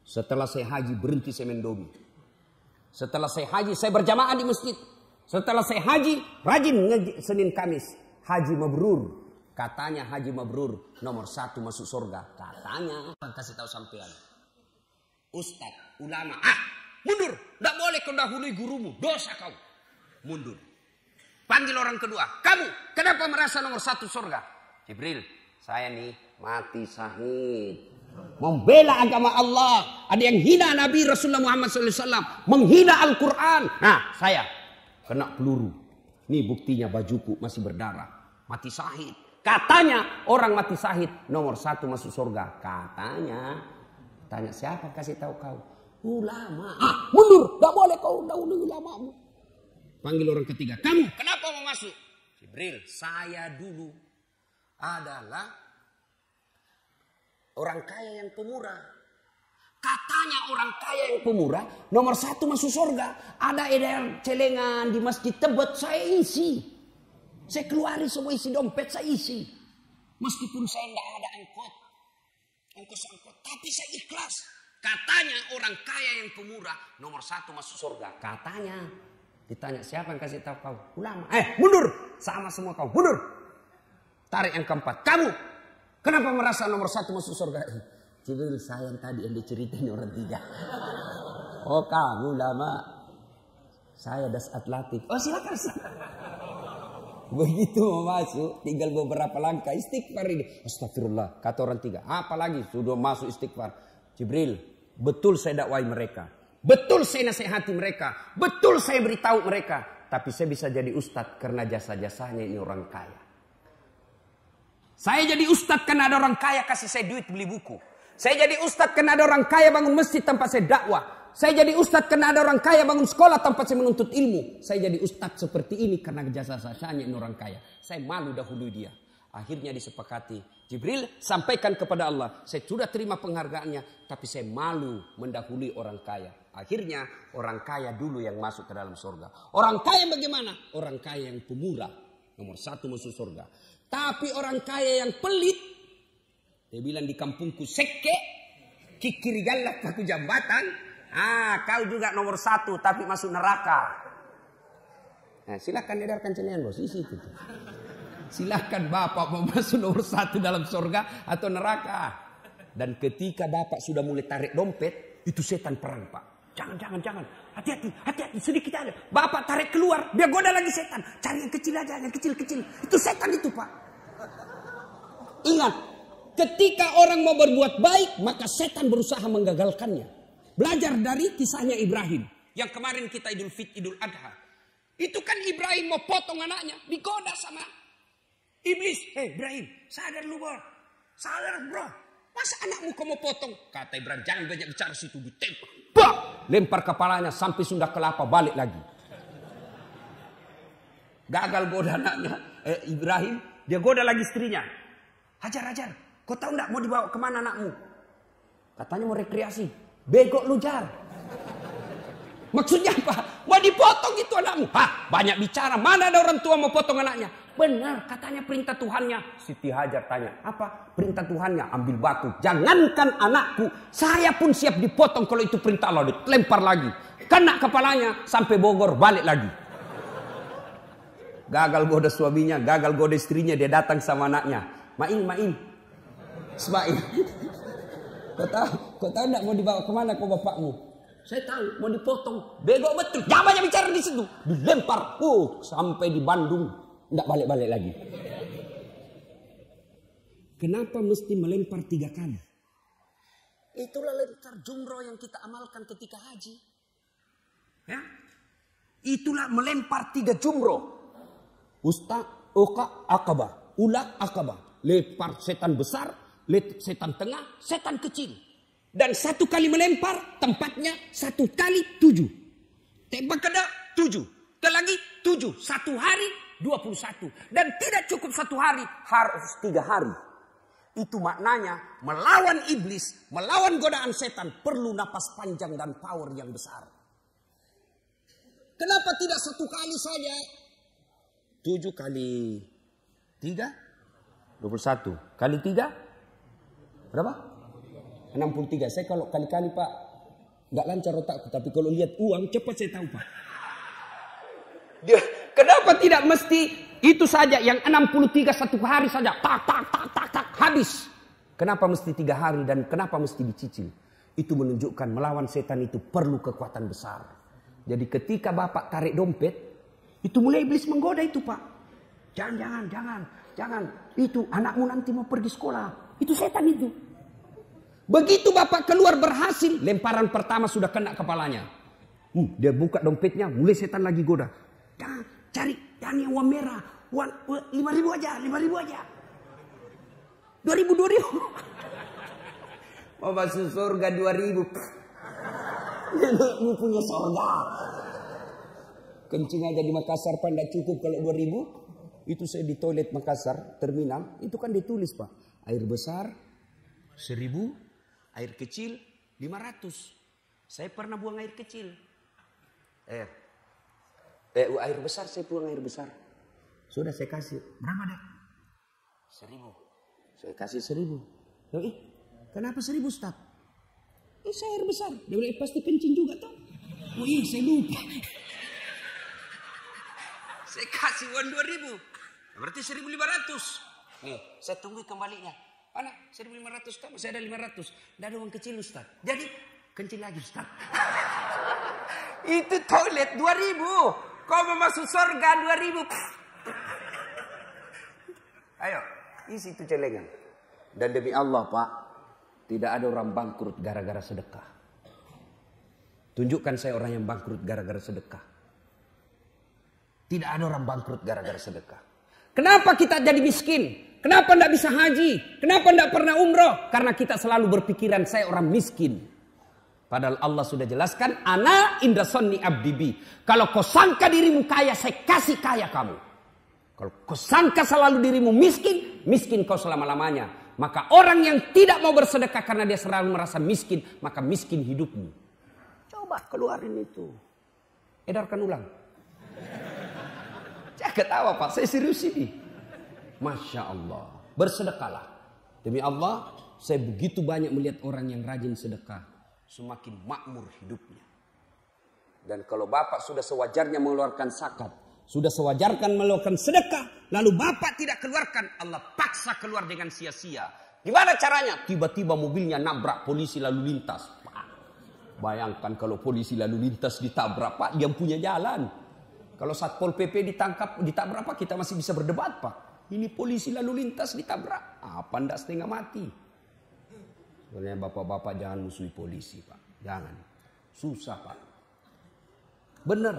Speaker 1: Setelah saya haji berhenti saya mendomi. Setelah saya haji saya berjamaah di masjid. Setelah saya haji, rajin ngaji Senin Kamis. Haji mabrur. Katanya haji mabrur. Nomor satu masuk surga. Katanya. Kasih tahu sampean. Ustadz, ulama. Ah, mundur. Tidak boleh kau dahului gurumu. Dosa kau. Mundur. Panggil orang kedua. Kamu, kenapa merasa nomor satu surga? Jibril, saya nih mati sahid membela agama Allah. Ada yang hina Nabi Rasulullah Muhammad SAW, menghina Al-Quran. Nah, saya kena peluru. Ini buktinya bajuku masih berdarah. Mati sahid. Katanya orang mati sahid nomor satu masuk surga. Katanya. Tanya siapa kasih tahu kau? Ulama. Ah, mundur. Gak boleh kau dahulu ulama, Panggil orang ketiga. Kamu kenapa mau masuk? Jibril, saya dulu adalah orang kaya yang pemurah. Katanya orang kaya yang pemurah, nomor satu masuk surga. Ada edar celengan di masjid tebet, saya isi. Saya keluarin semua isi dompet, saya isi. Meskipun saya tidak ada angkot, angkot angkot, tapi saya ikhlas. Katanya orang kaya yang pemurah, nomor satu masuk surga. Katanya, ditanya siapa yang kasih tahu kau? Ulama. Eh, mundur, sama semua kau, mundur. Tarik yang keempat, kamu. Kenapa merasa nomor satu masuk surga? Jibril sayang tadi yang diceritain orang tiga. Oh kamu lama. Saya das latif. Oh silakan. silakan. Begitu mau masuk, tinggal beberapa langkah istighfar ini. Astagfirullah, kata orang tiga. Apalagi sudah masuk istighfar. Jibril, betul saya dakwai mereka. Betul saya nasihati mereka. Betul saya beritahu mereka. Tapi saya bisa jadi ustadz karena jasa-jasanya ini orang kaya. Saya jadi ustadz karena ada orang kaya kasih saya duit beli buku. Saya jadi ustadz karena ada orang kaya bangun masjid tempat saya dakwah. Saya jadi ustadz karena ada orang kaya bangun sekolah tempat saya menuntut ilmu. Saya jadi ustadz seperti ini karena jasa jasanya orang kaya. Saya malu dahulu dia. Akhirnya disepakati. Jibril sampaikan kepada Allah. Saya sudah terima penghargaannya. Tapi saya malu mendahului orang kaya. Akhirnya orang kaya dulu yang masuk ke dalam surga. Orang kaya bagaimana? Orang kaya yang pemurah. Nomor satu masuk surga. Tapi orang kaya yang pelit dia bilang di kampungku seke, kikiri galak paku jambatan. Ah, kau juga nomor satu tapi masuk neraka. Nah, silahkan edarkan cenian bos Isi itu. Tuh. Silahkan bapak mau masuk nomor satu dalam surga atau neraka. Dan ketika bapak sudah mulai tarik dompet, itu setan perang pak. Jangan, jangan, jangan. Hati-hati, hati-hati, sedikit aja. Bapak tarik keluar, biar goda lagi setan. Cari yang kecil aja, yang kecil-kecil. Itu setan itu pak. Ingat, Ketika orang mau berbuat baik, maka setan berusaha menggagalkannya. Belajar dari kisahnya Ibrahim. Yang kemarin kita idul fit, idul adha. Itu kan Ibrahim mau potong anaknya. Digoda sama iblis. hey, eh, Ibrahim, sadar lu bro. Sadar bro. Masa anakmu kau mau potong? Kata Ibrahim, jangan banyak bicara situ. Ditembak. Bah! Lempar kepalanya sampai sudah Kelapa balik lagi. Gagal goda anaknya. Eh, Ibrahim, dia goda lagi istrinya. Hajar, hajar. Kau tahu enggak mau dibawa kemana anakmu? Katanya mau rekreasi. Begok lu jar. Maksudnya apa? Mau dipotong itu anakmu. Hah, banyak bicara. Mana ada orang tua mau potong anaknya? Benar, katanya perintah Tuhannya. Siti Hajar tanya, apa? Perintah Tuhannya ambil batu. Jangankan anakku, saya pun siap dipotong kalau itu perintah Allah. Lempar lagi. Kena kepalanya sampai Bogor, balik lagi. Gagal goda suaminya, gagal goda istrinya, dia datang sama anaknya. Main, main, Ismail. Kau tahu, kau tahu tidak mau dibawa ke mana kau bapakmu? Saya tahu, mau dipotong. Bego betul, jangan banyak bicara di situ. Dilempar, oh, sampai di Bandung. Tidak balik-balik lagi. Kenapa mesti melempar tiga kali? Itulah lempar jumroh yang kita amalkan ketika haji. Ya? Itulah melempar tiga jumroh. Ustaz, oka, Akaba, Ulat, Akaba, Lepar setan besar, setan tengah, setan kecil. Dan satu kali melempar, tempatnya satu kali tujuh. Tembak kena tujuh. Terlagi tujuh. Satu hari, dua puluh satu. Dan tidak cukup satu hari, harus tiga hari. Itu maknanya melawan iblis, melawan godaan setan perlu napas panjang dan power yang besar. Kenapa tidak satu kali saja? Tujuh kali tiga, dua puluh satu. Kali tiga, Berapa? 63. Saya kalau kali-kali Pak nggak lancar otakku, tapi kalau lihat uang cepat saya tahu Pak. Dia, kenapa tidak mesti itu saja yang 63 satu hari saja tak tak tak tak tak habis. Kenapa mesti tiga hari dan kenapa mesti dicicil? Itu menunjukkan melawan setan itu perlu kekuatan besar. Jadi ketika bapak tarik dompet, itu mulai iblis menggoda itu pak. Jangan, jangan, jangan, jangan. Itu anakmu nanti mau pergi sekolah. Itu setan itu. Begitu bapak keluar berhasil, lemparan pertama sudah kena kepalanya. Uh, dia buka dompetnya, mulai setan lagi goda. Jangan, cari, jangan yang uang merah. Uang, lima ribu aja, lima ribu aja. Dua ribu, dua ribu. Mau masuk surga dua ribu. lu punya surga. Kencing aja di Makassar panda cukup kalau dua ribu. Itu saya di toilet Makassar, terminal. Itu kan ditulis pak. Air besar, seribu, Air kecil 500. Saya pernah buang air kecil. Air. Eh, eh air besar saya buang air besar. Sudah saya kasih. Berapa deh? Seribu. Saya kasih seribu. Loh, eh, kenapa seribu Ustaz? Eh, saya air besar. Dia boleh pasti kencing juga toh. Oh iya, saya lupa. saya kasih uang dua ribu. Berarti seribu lima ratus. Saya tunggu kembalinya. Alah, 1500 kamu, saya ada 500. Tidak ada uang kecil Ustaz. Jadi, kecil lagi Ustaz. itu toilet 2000. Kau mau masuk surga 2000. Ayo, isi itu celengan. Dan demi Allah Pak, tidak ada orang bangkrut gara-gara sedekah. Tunjukkan saya orang yang bangkrut gara-gara sedekah. Tidak ada orang bangkrut gara-gara sedekah. Kenapa kita jadi miskin? Kenapa tidak bisa haji? Kenapa tidak pernah umroh? Karena kita selalu berpikiran saya orang miskin. Padahal Allah sudah jelaskan, ana sonni abdibi. Kalau kau sangka dirimu kaya, saya kasih kaya kamu. Kalau kau sangka selalu dirimu miskin, miskin kau selama-lamanya. Maka orang yang tidak mau bersedekah karena dia selalu merasa miskin, maka miskin hidupmu. Coba keluarin itu. Edarkan ulang. Saya ketawa Pak, saya serius ini. Masya Allah. Bersedekahlah. Demi Allah, saya begitu banyak melihat orang yang rajin sedekah. Semakin makmur hidupnya. Dan kalau bapak sudah sewajarnya mengeluarkan zakat, sudah sewajarkan melakukan sedekah, lalu bapak tidak keluarkan, Allah paksa keluar dengan sia-sia. Gimana caranya? Tiba-tiba mobilnya nabrak polisi lalu lintas. Pak, bayangkan kalau polisi lalu lintas ditabrak, Pak, dia punya jalan. Kalau Satpol PP ditangkap, ditabrak, Pak, kita masih bisa berdebat, Pak. Ini polisi lalu lintas ditabrak. Apa ndak setengah mati? Sebenarnya bapak-bapak jangan musuhi polisi pak. Jangan. Susah pak. Benar.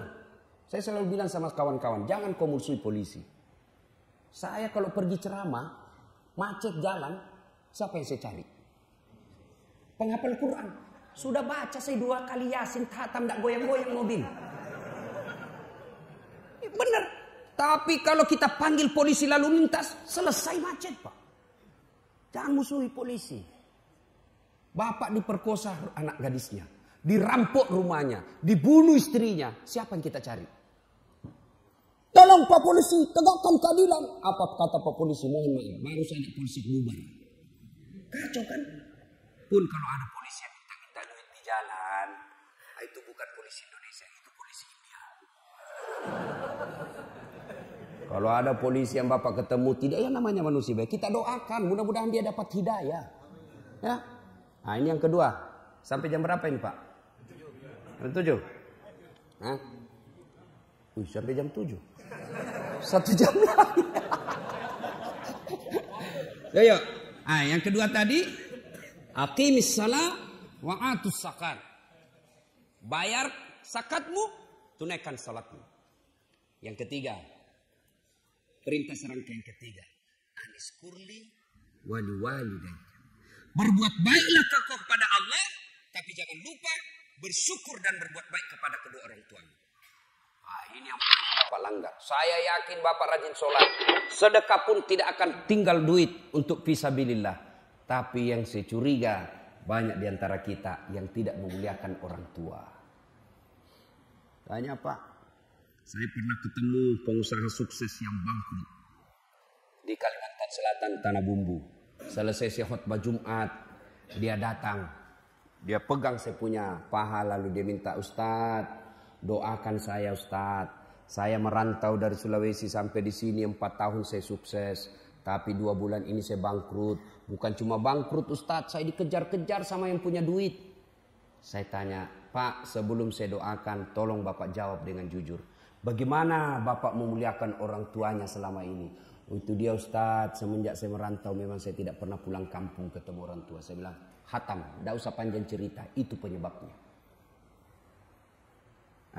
Speaker 1: Saya selalu bilang sama kawan-kawan. Jangan kau musuhi polisi. Saya kalau pergi ceramah. Macet jalan. Siapa yang saya cari? Penghapal Quran. Sudah baca saya dua kali yasin. tak tak goyang-goyang mobil. Benar. Tapi kalau kita panggil polisi lalu lintas, selesai macet Pak. Jangan musuhi polisi. Bapak diperkosa anak gadisnya. Dirampok rumahnya. Dibunuh istrinya. Siapa yang kita cari? Tolong Pak Polisi, tegakkan keadilan. Apa kata Pak Polisi? Mohon maaf, baru ada polisi bubar. Kacau kan? Pun kalau ada polisi yang minta-minta duit di jalan, itu bukan polisi Indonesia. Kalau ada polisi yang Bapak ketemu tidak ya namanya manusia baik. Kita doakan mudah-mudahan dia dapat hidayah. Ya. Nah, ini yang kedua. Sampai jam berapa ini, Pak? Jam 7. Hah? Uy, sampai jam 7. Satu jam lagi. yuk, Ah, yang kedua tadi aqimis salat wa atus zakat. Bayar sakatmu, tunaikan salatmu. Yang ketiga, Perintah serangkaian ketiga. anis kurli wali wali dan Berbuat baiklah kau kepada Allah, tapi jangan lupa bersyukur dan berbuat baik kepada kedua orang tuamu. Ah, ini yang Bapak langgar. Saya yakin Bapak rajin sholat. Sedekah pun tidak akan tinggal duit untuk visabilillah. Tapi yang saya curiga banyak diantara kita yang tidak memuliakan orang tua. Tanya Pak, saya pernah ketemu pengusaha sukses yang bangkrut di Kalimantan Selatan Tanah Bumbu. Selesai saya khutbah Jumat, dia datang. Dia pegang saya punya paha lalu dia minta Ustadz doakan saya Ustadz. Saya merantau dari Sulawesi sampai di sini empat tahun saya sukses. Tapi dua bulan ini saya bangkrut. Bukan cuma bangkrut Ustadz, saya dikejar-kejar sama yang punya duit. Saya tanya, Pak sebelum saya doakan tolong Bapak jawab dengan jujur. Bagaimana Bapak memuliakan orang tuanya selama ini? Oh, itu dia Ustadz, semenjak saya merantau memang saya tidak pernah pulang kampung ketemu orang tua. Saya bilang, hatam, tidak usah panjang cerita, itu penyebabnya.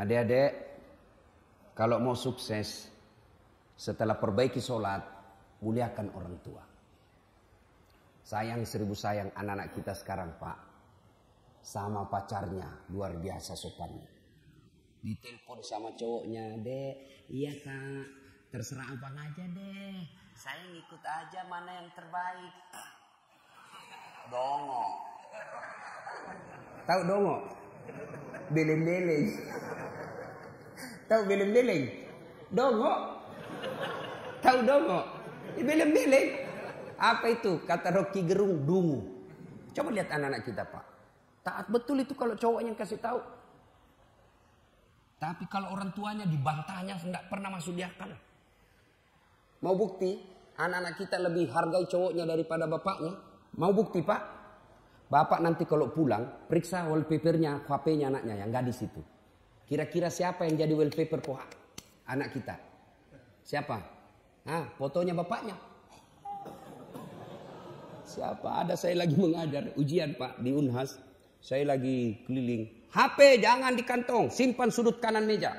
Speaker 1: Adik-adik, kalau mau sukses, setelah perbaiki sholat, muliakan orang tua. Sayang seribu sayang anak-anak kita sekarang Pak. Sama pacarnya, luar biasa sopannya ditelepon sama cowoknya deh iya kak terserah abang aja deh saya ngikut aja mana yang terbaik dongo tahu dongo beleng beleng tahu beleng beleng dongo tahu dongo beleng beleng apa itu kata Rocky Gerung dungu coba lihat anak-anak kita pak taat betul itu kalau cowoknya yang kasih tahu tapi kalau orang tuanya dibantahnya tidak pernah masuk di akal. Mau bukti anak-anak kita lebih hargai cowoknya daripada bapaknya? Mau bukti pak? Bapak nanti kalau pulang periksa wallpapernya, HP-nya anaknya yang di situ. Kira-kira siapa yang jadi wallpaper kok Anak kita. Siapa? Ah, fotonya bapaknya. Siapa? Ada saya lagi mengajar ujian pak di Unhas. Saya lagi keliling HP jangan di kantong, simpan sudut kanan meja.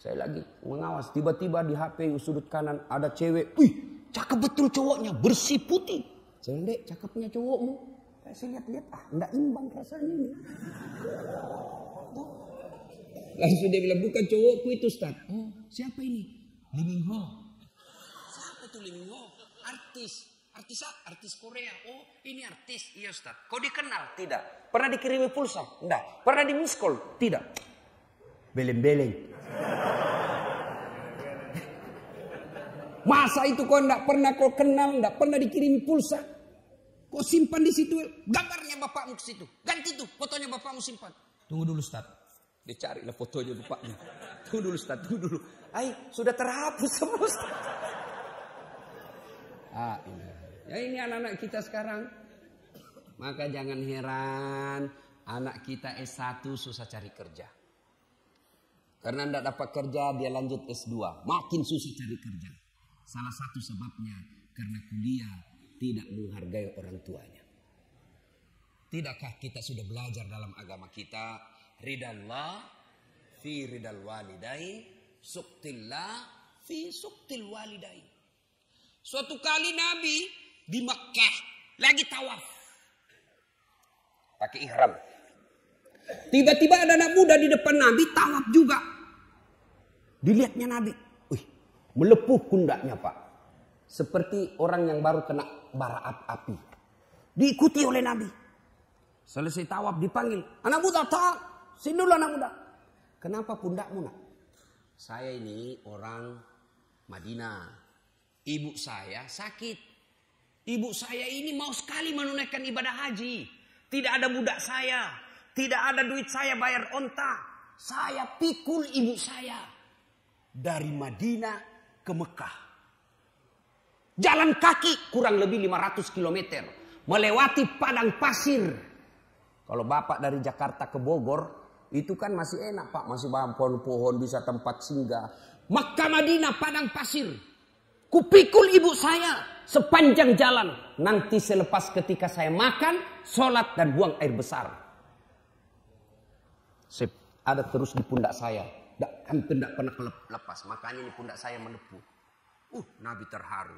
Speaker 1: Saya lagi mengawas, tiba-tiba di HP sudut kanan ada cewek. Wih, cakep betul cowoknya, bersih putih. Saya dek, cakepnya cowokmu. Eh, saya lihat-lihat, ah, enggak imbang rasanya ini. Langsung dia bilang, bukan cowokku itu Ustaz. Oh, siapa ini? Liming Ho. Siapa itu Liming Ho? Artis. Artis apa? Artis Korea. Oh, ini artis. Iya, Ustaz. Kau dikenal? Tidak. Pernah dikirimi pulsa? Tidak. Pernah di miss call? Tidak. Beleng-beleng. Masa itu kau tidak pernah kau kenal, tidak pernah dikirimi pulsa? Kau simpan di situ, gambarnya bapakmu ke situ. Ganti tuh, fotonya bapakmu simpan. Tunggu dulu, Ustaz. Dia carilah fotonya bapaknya. Tunggu dulu, Ustaz, tunggu dulu. Ay, sudah terhapus semua, Ustaz. Ah, ini. Ya ini anak-anak kita sekarang. Maka jangan heran anak kita S1 susah cari kerja. Karena tidak dapat kerja dia lanjut S2. Makin susah cari kerja. Salah satu sebabnya karena kuliah tidak menghargai orang tuanya. Tidakkah kita sudah belajar dalam agama kita ridallah fi ridal walidai suktillah fi suktil walidai. Suatu kali Nabi di Mekah lagi tawaf pakai ihram. Tiba-tiba ada anak muda di depan Nabi tawaf juga. Dilihatnya Nabi, wih, melepuh kundaknya Pak. Seperti orang yang baru kena bara api. Diikuti oleh Nabi. Selesai tawaf dipanggil, anak muda tawaf, sini dulu anak muda. Kenapa pundakmu nak? Saya ini orang Madinah. Ibu saya sakit. Ibu saya ini mau sekali menunaikan ibadah haji. Tidak ada budak saya. Tidak ada duit saya bayar onta. Saya pikul ibu saya. Dari Madinah ke Mekah. Jalan kaki kurang lebih 500 km. Melewati padang pasir. Kalau bapak dari Jakarta ke Bogor. Itu kan masih enak pak. Masih pohon-pohon bisa tempat singgah. Mekah Madinah padang pasir. Kupikul ibu saya sepanjang jalan. Nanti selepas ketika saya makan, sholat dan buang air besar. Sip, ada terus di pundak saya. Tidak, hampir tidak pernah lepas. Makanya di pundak saya menepu. Uh, Nabi terharu.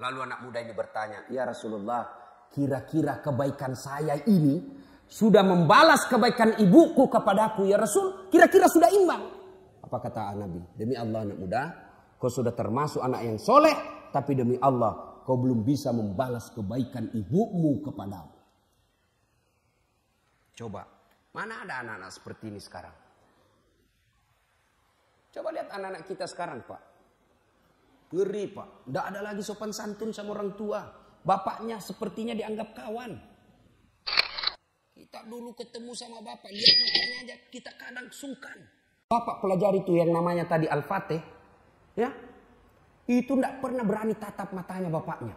Speaker 1: Lalu anak muda ini bertanya, Ya Rasulullah, kira-kira kebaikan saya ini sudah membalas kebaikan ibuku kepadaku ya Rasul. Kira-kira sudah imbang. Apa kata Nabi? Demi Allah anak muda, Kau sudah termasuk anak yang soleh. Tapi demi Allah kau belum bisa membalas kebaikan ibumu kepadamu. Coba. Mana ada anak-anak seperti ini sekarang? Coba lihat anak-anak kita sekarang pak. Ngeri pak. Tidak ada lagi sopan santun sama orang tua. Bapaknya sepertinya dianggap kawan. Kita dulu ketemu sama bapak. Lihat aja kita kadang sungkan. Bapak pelajari itu yang namanya tadi Al-Fatih. Ya. Itu tidak pernah berani tatap matanya bapaknya.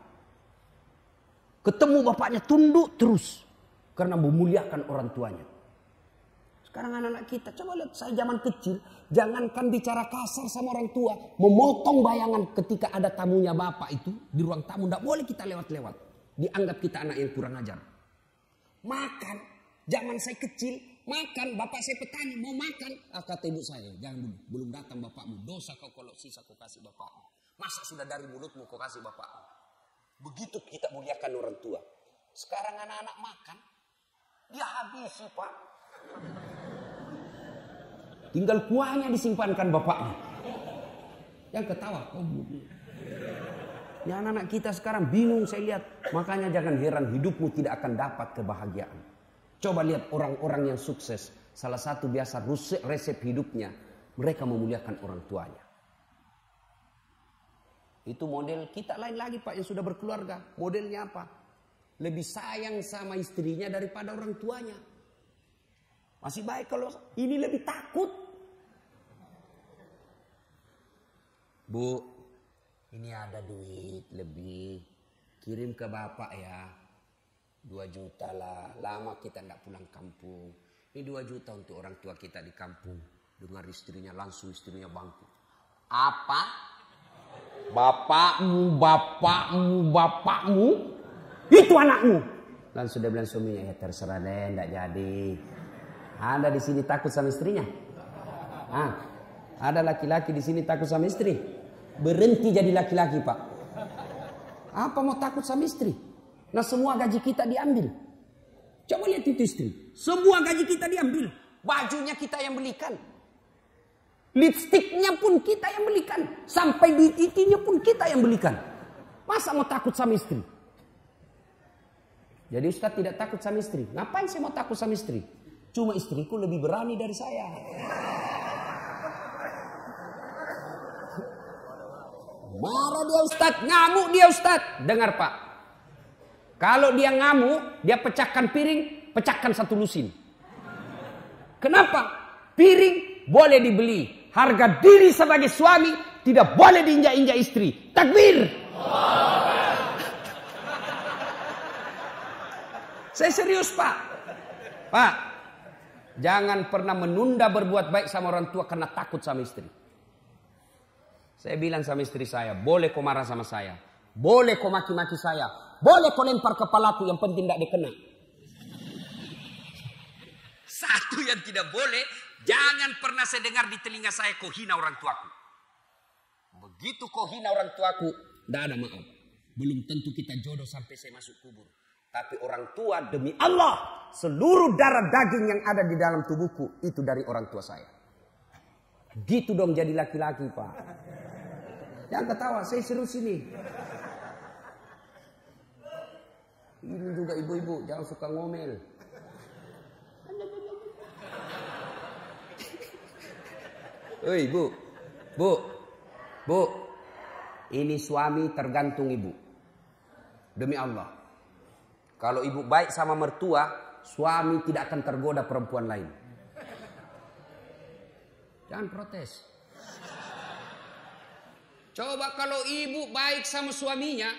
Speaker 1: Ketemu bapaknya tunduk terus. Karena memuliakan orang tuanya. Sekarang anak-anak kita, coba lihat saya zaman kecil. Jangankan bicara kasar sama orang tua. Memotong bayangan ketika ada tamunya bapak itu. Di ruang tamu, tidak boleh kita lewat-lewat. Dianggap kita anak yang kurang ajar. Makan, zaman saya kecil makan, bapak saya petani, mau makan. Ah, kata ibu saya, jangan dulu, belum datang bapakmu. Dosa kau kalau sisa kau kasih bapakmu. Masa sudah dari mulutmu kau kasih bapakmu. Begitu kita muliakan orang tua. Sekarang anak-anak makan, dia habis pak. Tinggal kuahnya disimpankan bapaknya. Yang ketawa, kau Ya anak-anak kita sekarang bingung saya lihat. Makanya jangan heran hidupmu tidak akan dapat kebahagiaan. Coba lihat orang-orang yang sukses. Salah satu biasa resep hidupnya. Mereka memuliakan orang tuanya. Itu model kita lain lagi Pak yang sudah berkeluarga. Modelnya apa? Lebih sayang sama istrinya daripada orang tuanya. Masih baik kalau ini lebih takut. Bu, ini ada duit lebih. Kirim ke Bapak ya. Dua juta lah. Lama kita tidak pulang kampung. Ini dua juta untuk orang tua kita di kampung. dengar istrinya langsung istrinya bangkit. Apa? Bapakmu, bapakmu, bapakmu. Itu anakmu. Langsung dia bilang suaminya, ya terserah deh, tidak jadi. Ada di sini takut sama istrinya? Ah, ada laki-laki di sini takut sama istri? Berhenti jadi laki-laki pak. Apa mau takut sama istri? Nah semua gaji kita diambil. Coba lihat itu istri. Semua gaji kita diambil. Bajunya kita yang belikan. Lipstiknya pun kita yang belikan. Sampai di itinya pun kita yang belikan. Masa mau takut sama istri? Jadi Ustaz tidak takut sama istri. Ngapain saya mau takut sama istri? Cuma istriku lebih berani dari saya.
Speaker 2: Marah dia Ustaz,
Speaker 1: ngamuk dia Ustaz. Dengar Pak, kalau dia ngamuk, dia pecahkan piring, pecahkan satu lusin. Kenapa? Piring boleh dibeli. Harga diri sebagai suami tidak boleh diinjak-injak istri. Takbir. Saya serius pak. Pak, jangan pernah menunda berbuat baik sama orang tua karena takut sama istri. Saya bilang sama istri saya, boleh kau marah sama saya. Boleh kau maki-maki saya. Boleh kau lempar kepalaku yang penting tidak dikena. Satu yang tidak boleh, jangan pernah saya dengar di telinga saya kau hina orang tuaku. Begitu kau hina orang tuaku, tidak ada maaf. Belum tentu kita jodoh sampai saya masuk kubur. Tapi orang tua demi Allah, seluruh darah daging yang ada di dalam tubuhku itu dari orang tua saya. Gitu dong jadi laki-laki pak. Jangan ketawa, saya serius ini. Ini juga ibu-ibu, jangan suka ngomel. Hei bu, bu, bu, ini suami tergantung ibu. Demi Allah. Kalau ibu baik sama mertua, suami tidak akan tergoda perempuan lain. Jangan protes. Coba kalau ibu baik sama suaminya,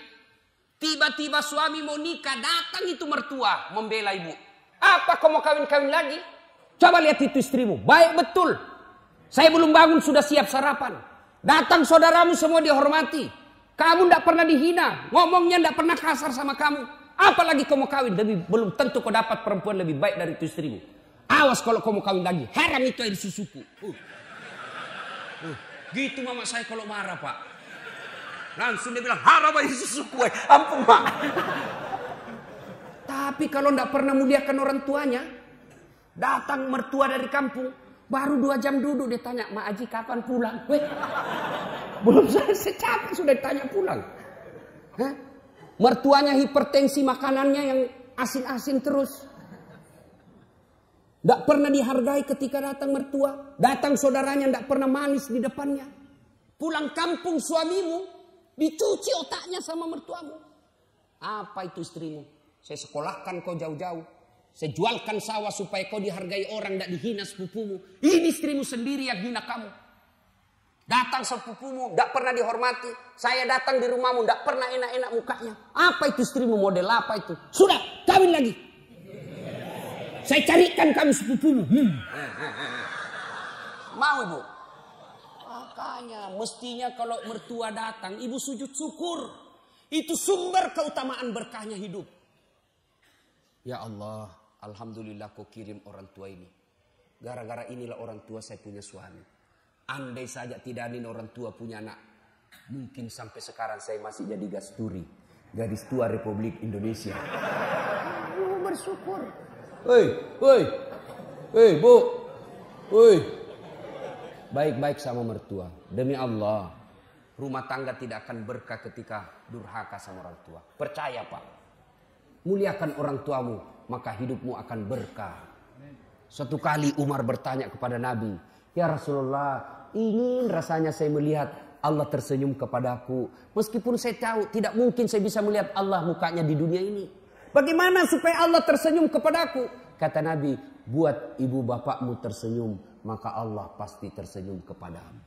Speaker 1: Tiba-tiba suami mau nikah, datang itu mertua membela ibu. Apa kau mau kawin-kawin lagi? Coba lihat itu istrimu, baik betul. Saya belum bangun sudah siap sarapan. Datang saudaramu semua dihormati. Kamu tidak pernah dihina, ngomongnya tidak pernah kasar sama kamu. Apalagi kau mau kawin, lebih, belum tentu kau dapat perempuan lebih baik dari itu istrimu. Awas kalau kau mau kawin lagi, heran itu air susuku. Uh. Uh. Gitu mama saya kalau marah pak. Langsung dia bilang, harap Yesus kue, eh. ampun pak. Tapi kalau tidak pernah muliakan orang tuanya, datang mertua dari kampung, baru dua jam duduk dia tanya, Mak Aji kapan pulang? Weh, belum selesai capek sudah ditanya pulang. Hah? Mertuanya hipertensi makanannya yang asin-asin terus. Tidak pernah dihargai ketika datang mertua. Datang saudaranya tidak pernah manis di depannya. Pulang kampung suamimu Dicuci otaknya sama mertuamu. Apa itu istrimu? Saya sekolahkan kau jauh-jauh. Saya jualkan sawah supaya kau dihargai orang, tidak dihina sepupumu. Ini istrimu sendiri yang hina kamu. Datang sepupumu, tidak pernah dihormati. Saya datang di rumahmu, tidak pernah enak-enak mukanya. Apa itu istrimu model apa itu? Sudah, kawin lagi. Saya carikan kamu sepupumu. Hmm. Mau ibu? Makanya mestinya kalau mertua datang ibu sujud syukur. Itu sumber keutamaan berkahnya hidup. Ya Allah, Alhamdulillah kau kirim orang tua ini. Gara-gara inilah orang tua saya punya suami. Andai saja tidak ada orang tua punya anak. Mungkin sampai sekarang saya masih jadi gasturi. Gadis tua Republik Indonesia. Ibu bersyukur. Hei, hei, hei bu. Hei, baik-baik sama mertua. Demi Allah, rumah tangga tidak akan berkah ketika durhaka sama orang tua. Percaya Pak. Muliakan orang tuamu, maka hidupmu akan berkah. Suatu kali Umar bertanya kepada Nabi, Ya Rasulullah, ingin rasanya saya melihat Allah tersenyum kepadaku. Meskipun saya tahu tidak mungkin saya bisa melihat Allah mukanya di dunia ini. Bagaimana supaya Allah tersenyum kepadaku? Kata Nabi, buat ibu bapakmu tersenyum maka Allah pasti tersenyum kepadamu.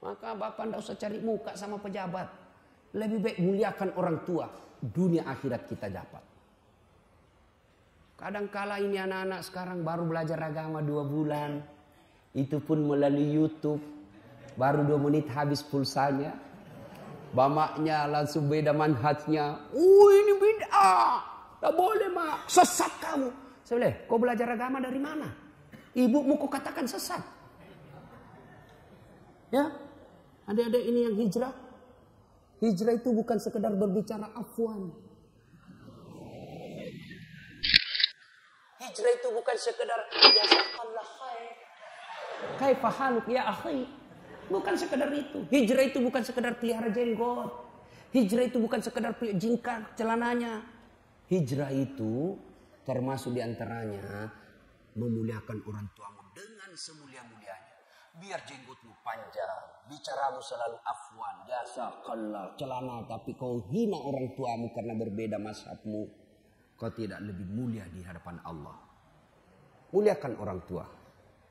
Speaker 1: Maka Bapak tidak usah cari muka sama pejabat. Lebih baik muliakan orang tua. Dunia akhirat kita dapat. Kadangkala ini anak-anak sekarang baru belajar agama dua bulan. Itu pun melalui Youtube. Baru dua menit habis pulsanya. Bamaknya langsung beda manhatnya. Uh ini beda. Tak boleh mak. Sesat kamu. Saya boleh, kau belajar agama dari mana? Ibu kau katakan sesat. Ya. Ada-ada ini yang hijrah. Hijrah itu bukan sekedar berbicara afwan. Hijrah itu bukan sekedar jazakallah ya khair. kay ya akhi? Bukan sekedar itu. Hijrah itu bukan sekedar pelihara jenggot. Hijrah itu bukan sekedar jingkar celananya. Hijrah itu termasuk diantaranya memuliakan orang tuamu dengan semulia-mulianya. Biar jenggotmu panjang, bicaramu selalu afwan, jasa kalah, celana, tapi kau hina orang tuamu karena berbeda mashabmu. Kau tidak lebih mulia di hadapan Allah. Muliakan orang tua.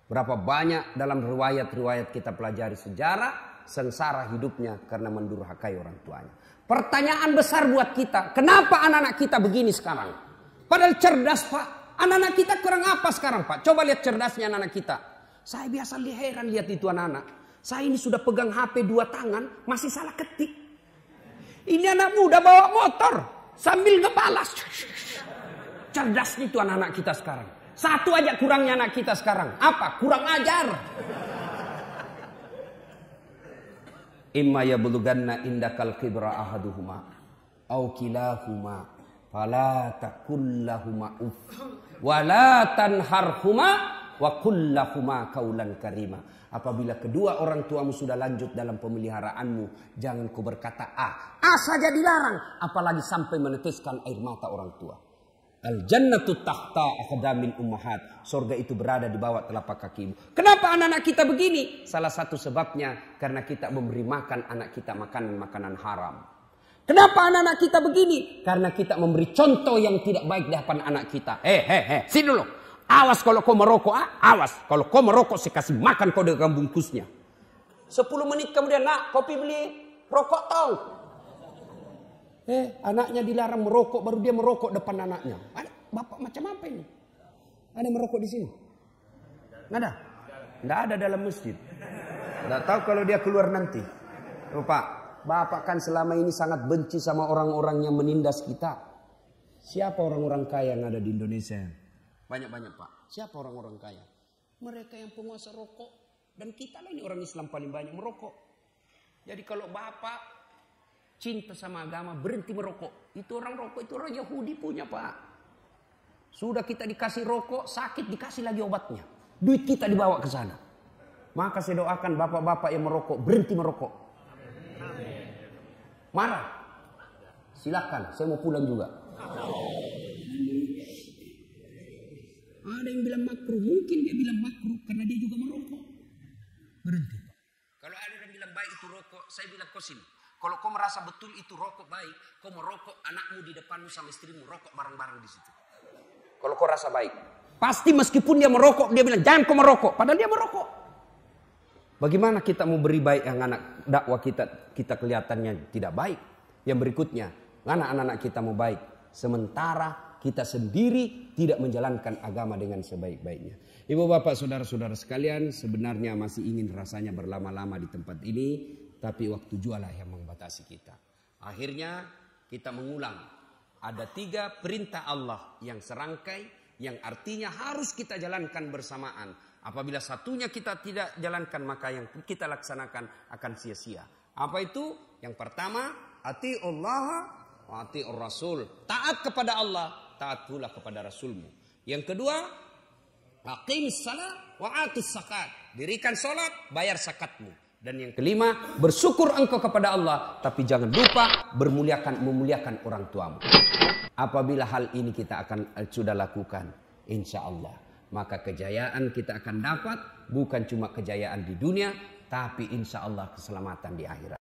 Speaker 1: Berapa banyak dalam riwayat-riwayat kita pelajari sejarah, sengsara hidupnya karena mendurhakai orang tuanya. Pertanyaan besar buat kita, kenapa anak-anak kita begini sekarang? Padahal cerdas pak, Anak-anak kita kurang apa sekarang Pak? Coba lihat cerdasnya anak-anak kita. Saya biasa heran lihat itu anak-anak. Saya ini sudah pegang HP dua tangan, masih salah ketik. Ini anak muda bawa motor sambil ngebalas. Cerdas itu anak-anak kita sekarang. Satu aja kurangnya anak kita sekarang. Apa? Kurang ajar. Imma ya bulugana indakal kibra ahaduhuma aukilahuma, kilahuma fala takullahuma uff wala tanharhuma wa kullahuma kaulan karima. Apabila kedua orang tuamu sudah lanjut dalam pemeliharaanmu, jangan kau berkata A. A saja dilarang, apalagi sampai meneteskan air mata orang tua. Al jannatu tahta akadamin ummahat. Sorga itu berada di bawah telapak kakimu. Kenapa anak-anak kita begini? Salah satu sebabnya karena kita memberi makan anak kita makanan-makanan haram. Kenapa anak-anak kita begini? Karena kita memberi contoh yang tidak baik di depan anak kita. Eh, eh, hey. Eh, sini dulu. Awas kalau kau merokok, ah. awas. Kalau kau merokok, saya kasih makan kau dengan bungkusnya. Sepuluh menit kemudian, nak, kopi beli rokok tau. Eh, anaknya dilarang merokok, baru dia merokok depan anaknya. Anak, bapak macam apa ini? Ada merokok di sini? Nggak ada? Nggak ada dalam masjid. Nggak tahu kalau dia keluar nanti. Lupa. Pak, Bapak kan selama ini sangat benci sama orang-orang yang menindas kita. Siapa orang-orang kaya yang ada di Indonesia? Banyak-banyak Pak. Siapa orang-orang kaya? Mereka yang penguasa rokok. Dan kita lah ini orang Islam paling banyak merokok. Jadi kalau Bapak cinta sama agama berhenti merokok. Itu orang rokok itu orang Yahudi punya Pak. Sudah kita dikasih rokok, sakit dikasih lagi obatnya. Duit kita dibawa ke sana. Maka saya doakan bapak-bapak yang merokok, berhenti merokok. Marah. Silakan, saya mau pulang juga. Ada yang bilang makruh, mungkin dia bilang makruh karena dia juga merokok. Berhenti. Kalau ada yang bilang baik itu rokok, saya bilang kosim. Kalau kau merasa betul itu rokok baik, kau merokok anakmu di depanmu sama istrimu rokok bareng-bareng di situ. Kalau kau rasa baik, pasti meskipun dia merokok, dia bilang jangan kau merokok, padahal dia merokok. Bagaimana kita mau beri baik yang anak dakwah kita kita kelihatannya tidak baik? Yang berikutnya, anak-anak kita mau baik? Sementara kita sendiri tidak menjalankan agama dengan sebaik-baiknya. Ibu bapak saudara-saudara sekalian sebenarnya masih ingin rasanya berlama-lama di tempat ini. Tapi waktu jualah yang membatasi kita. Akhirnya kita mengulang. Ada tiga perintah Allah yang serangkai yang artinya harus kita jalankan bersamaan Apabila satunya kita tidak jalankan maka yang kita laksanakan akan sia-sia. Apa itu? Yang pertama, ati Allah, ati Rasul. Taat kepada Allah, taat pula kepada Rasulmu. Yang kedua, hakim salat wa sakat. Dirikan salat, bayar sakatmu. Dan yang kelima, bersyukur engkau kepada Allah, tapi jangan lupa bermuliakan memuliakan orang tuamu. Apabila hal ini kita akan eh, sudah lakukan, insya Allah maka kejayaan kita akan dapat bukan cuma kejayaan di dunia, tapi insya Allah keselamatan di akhirat.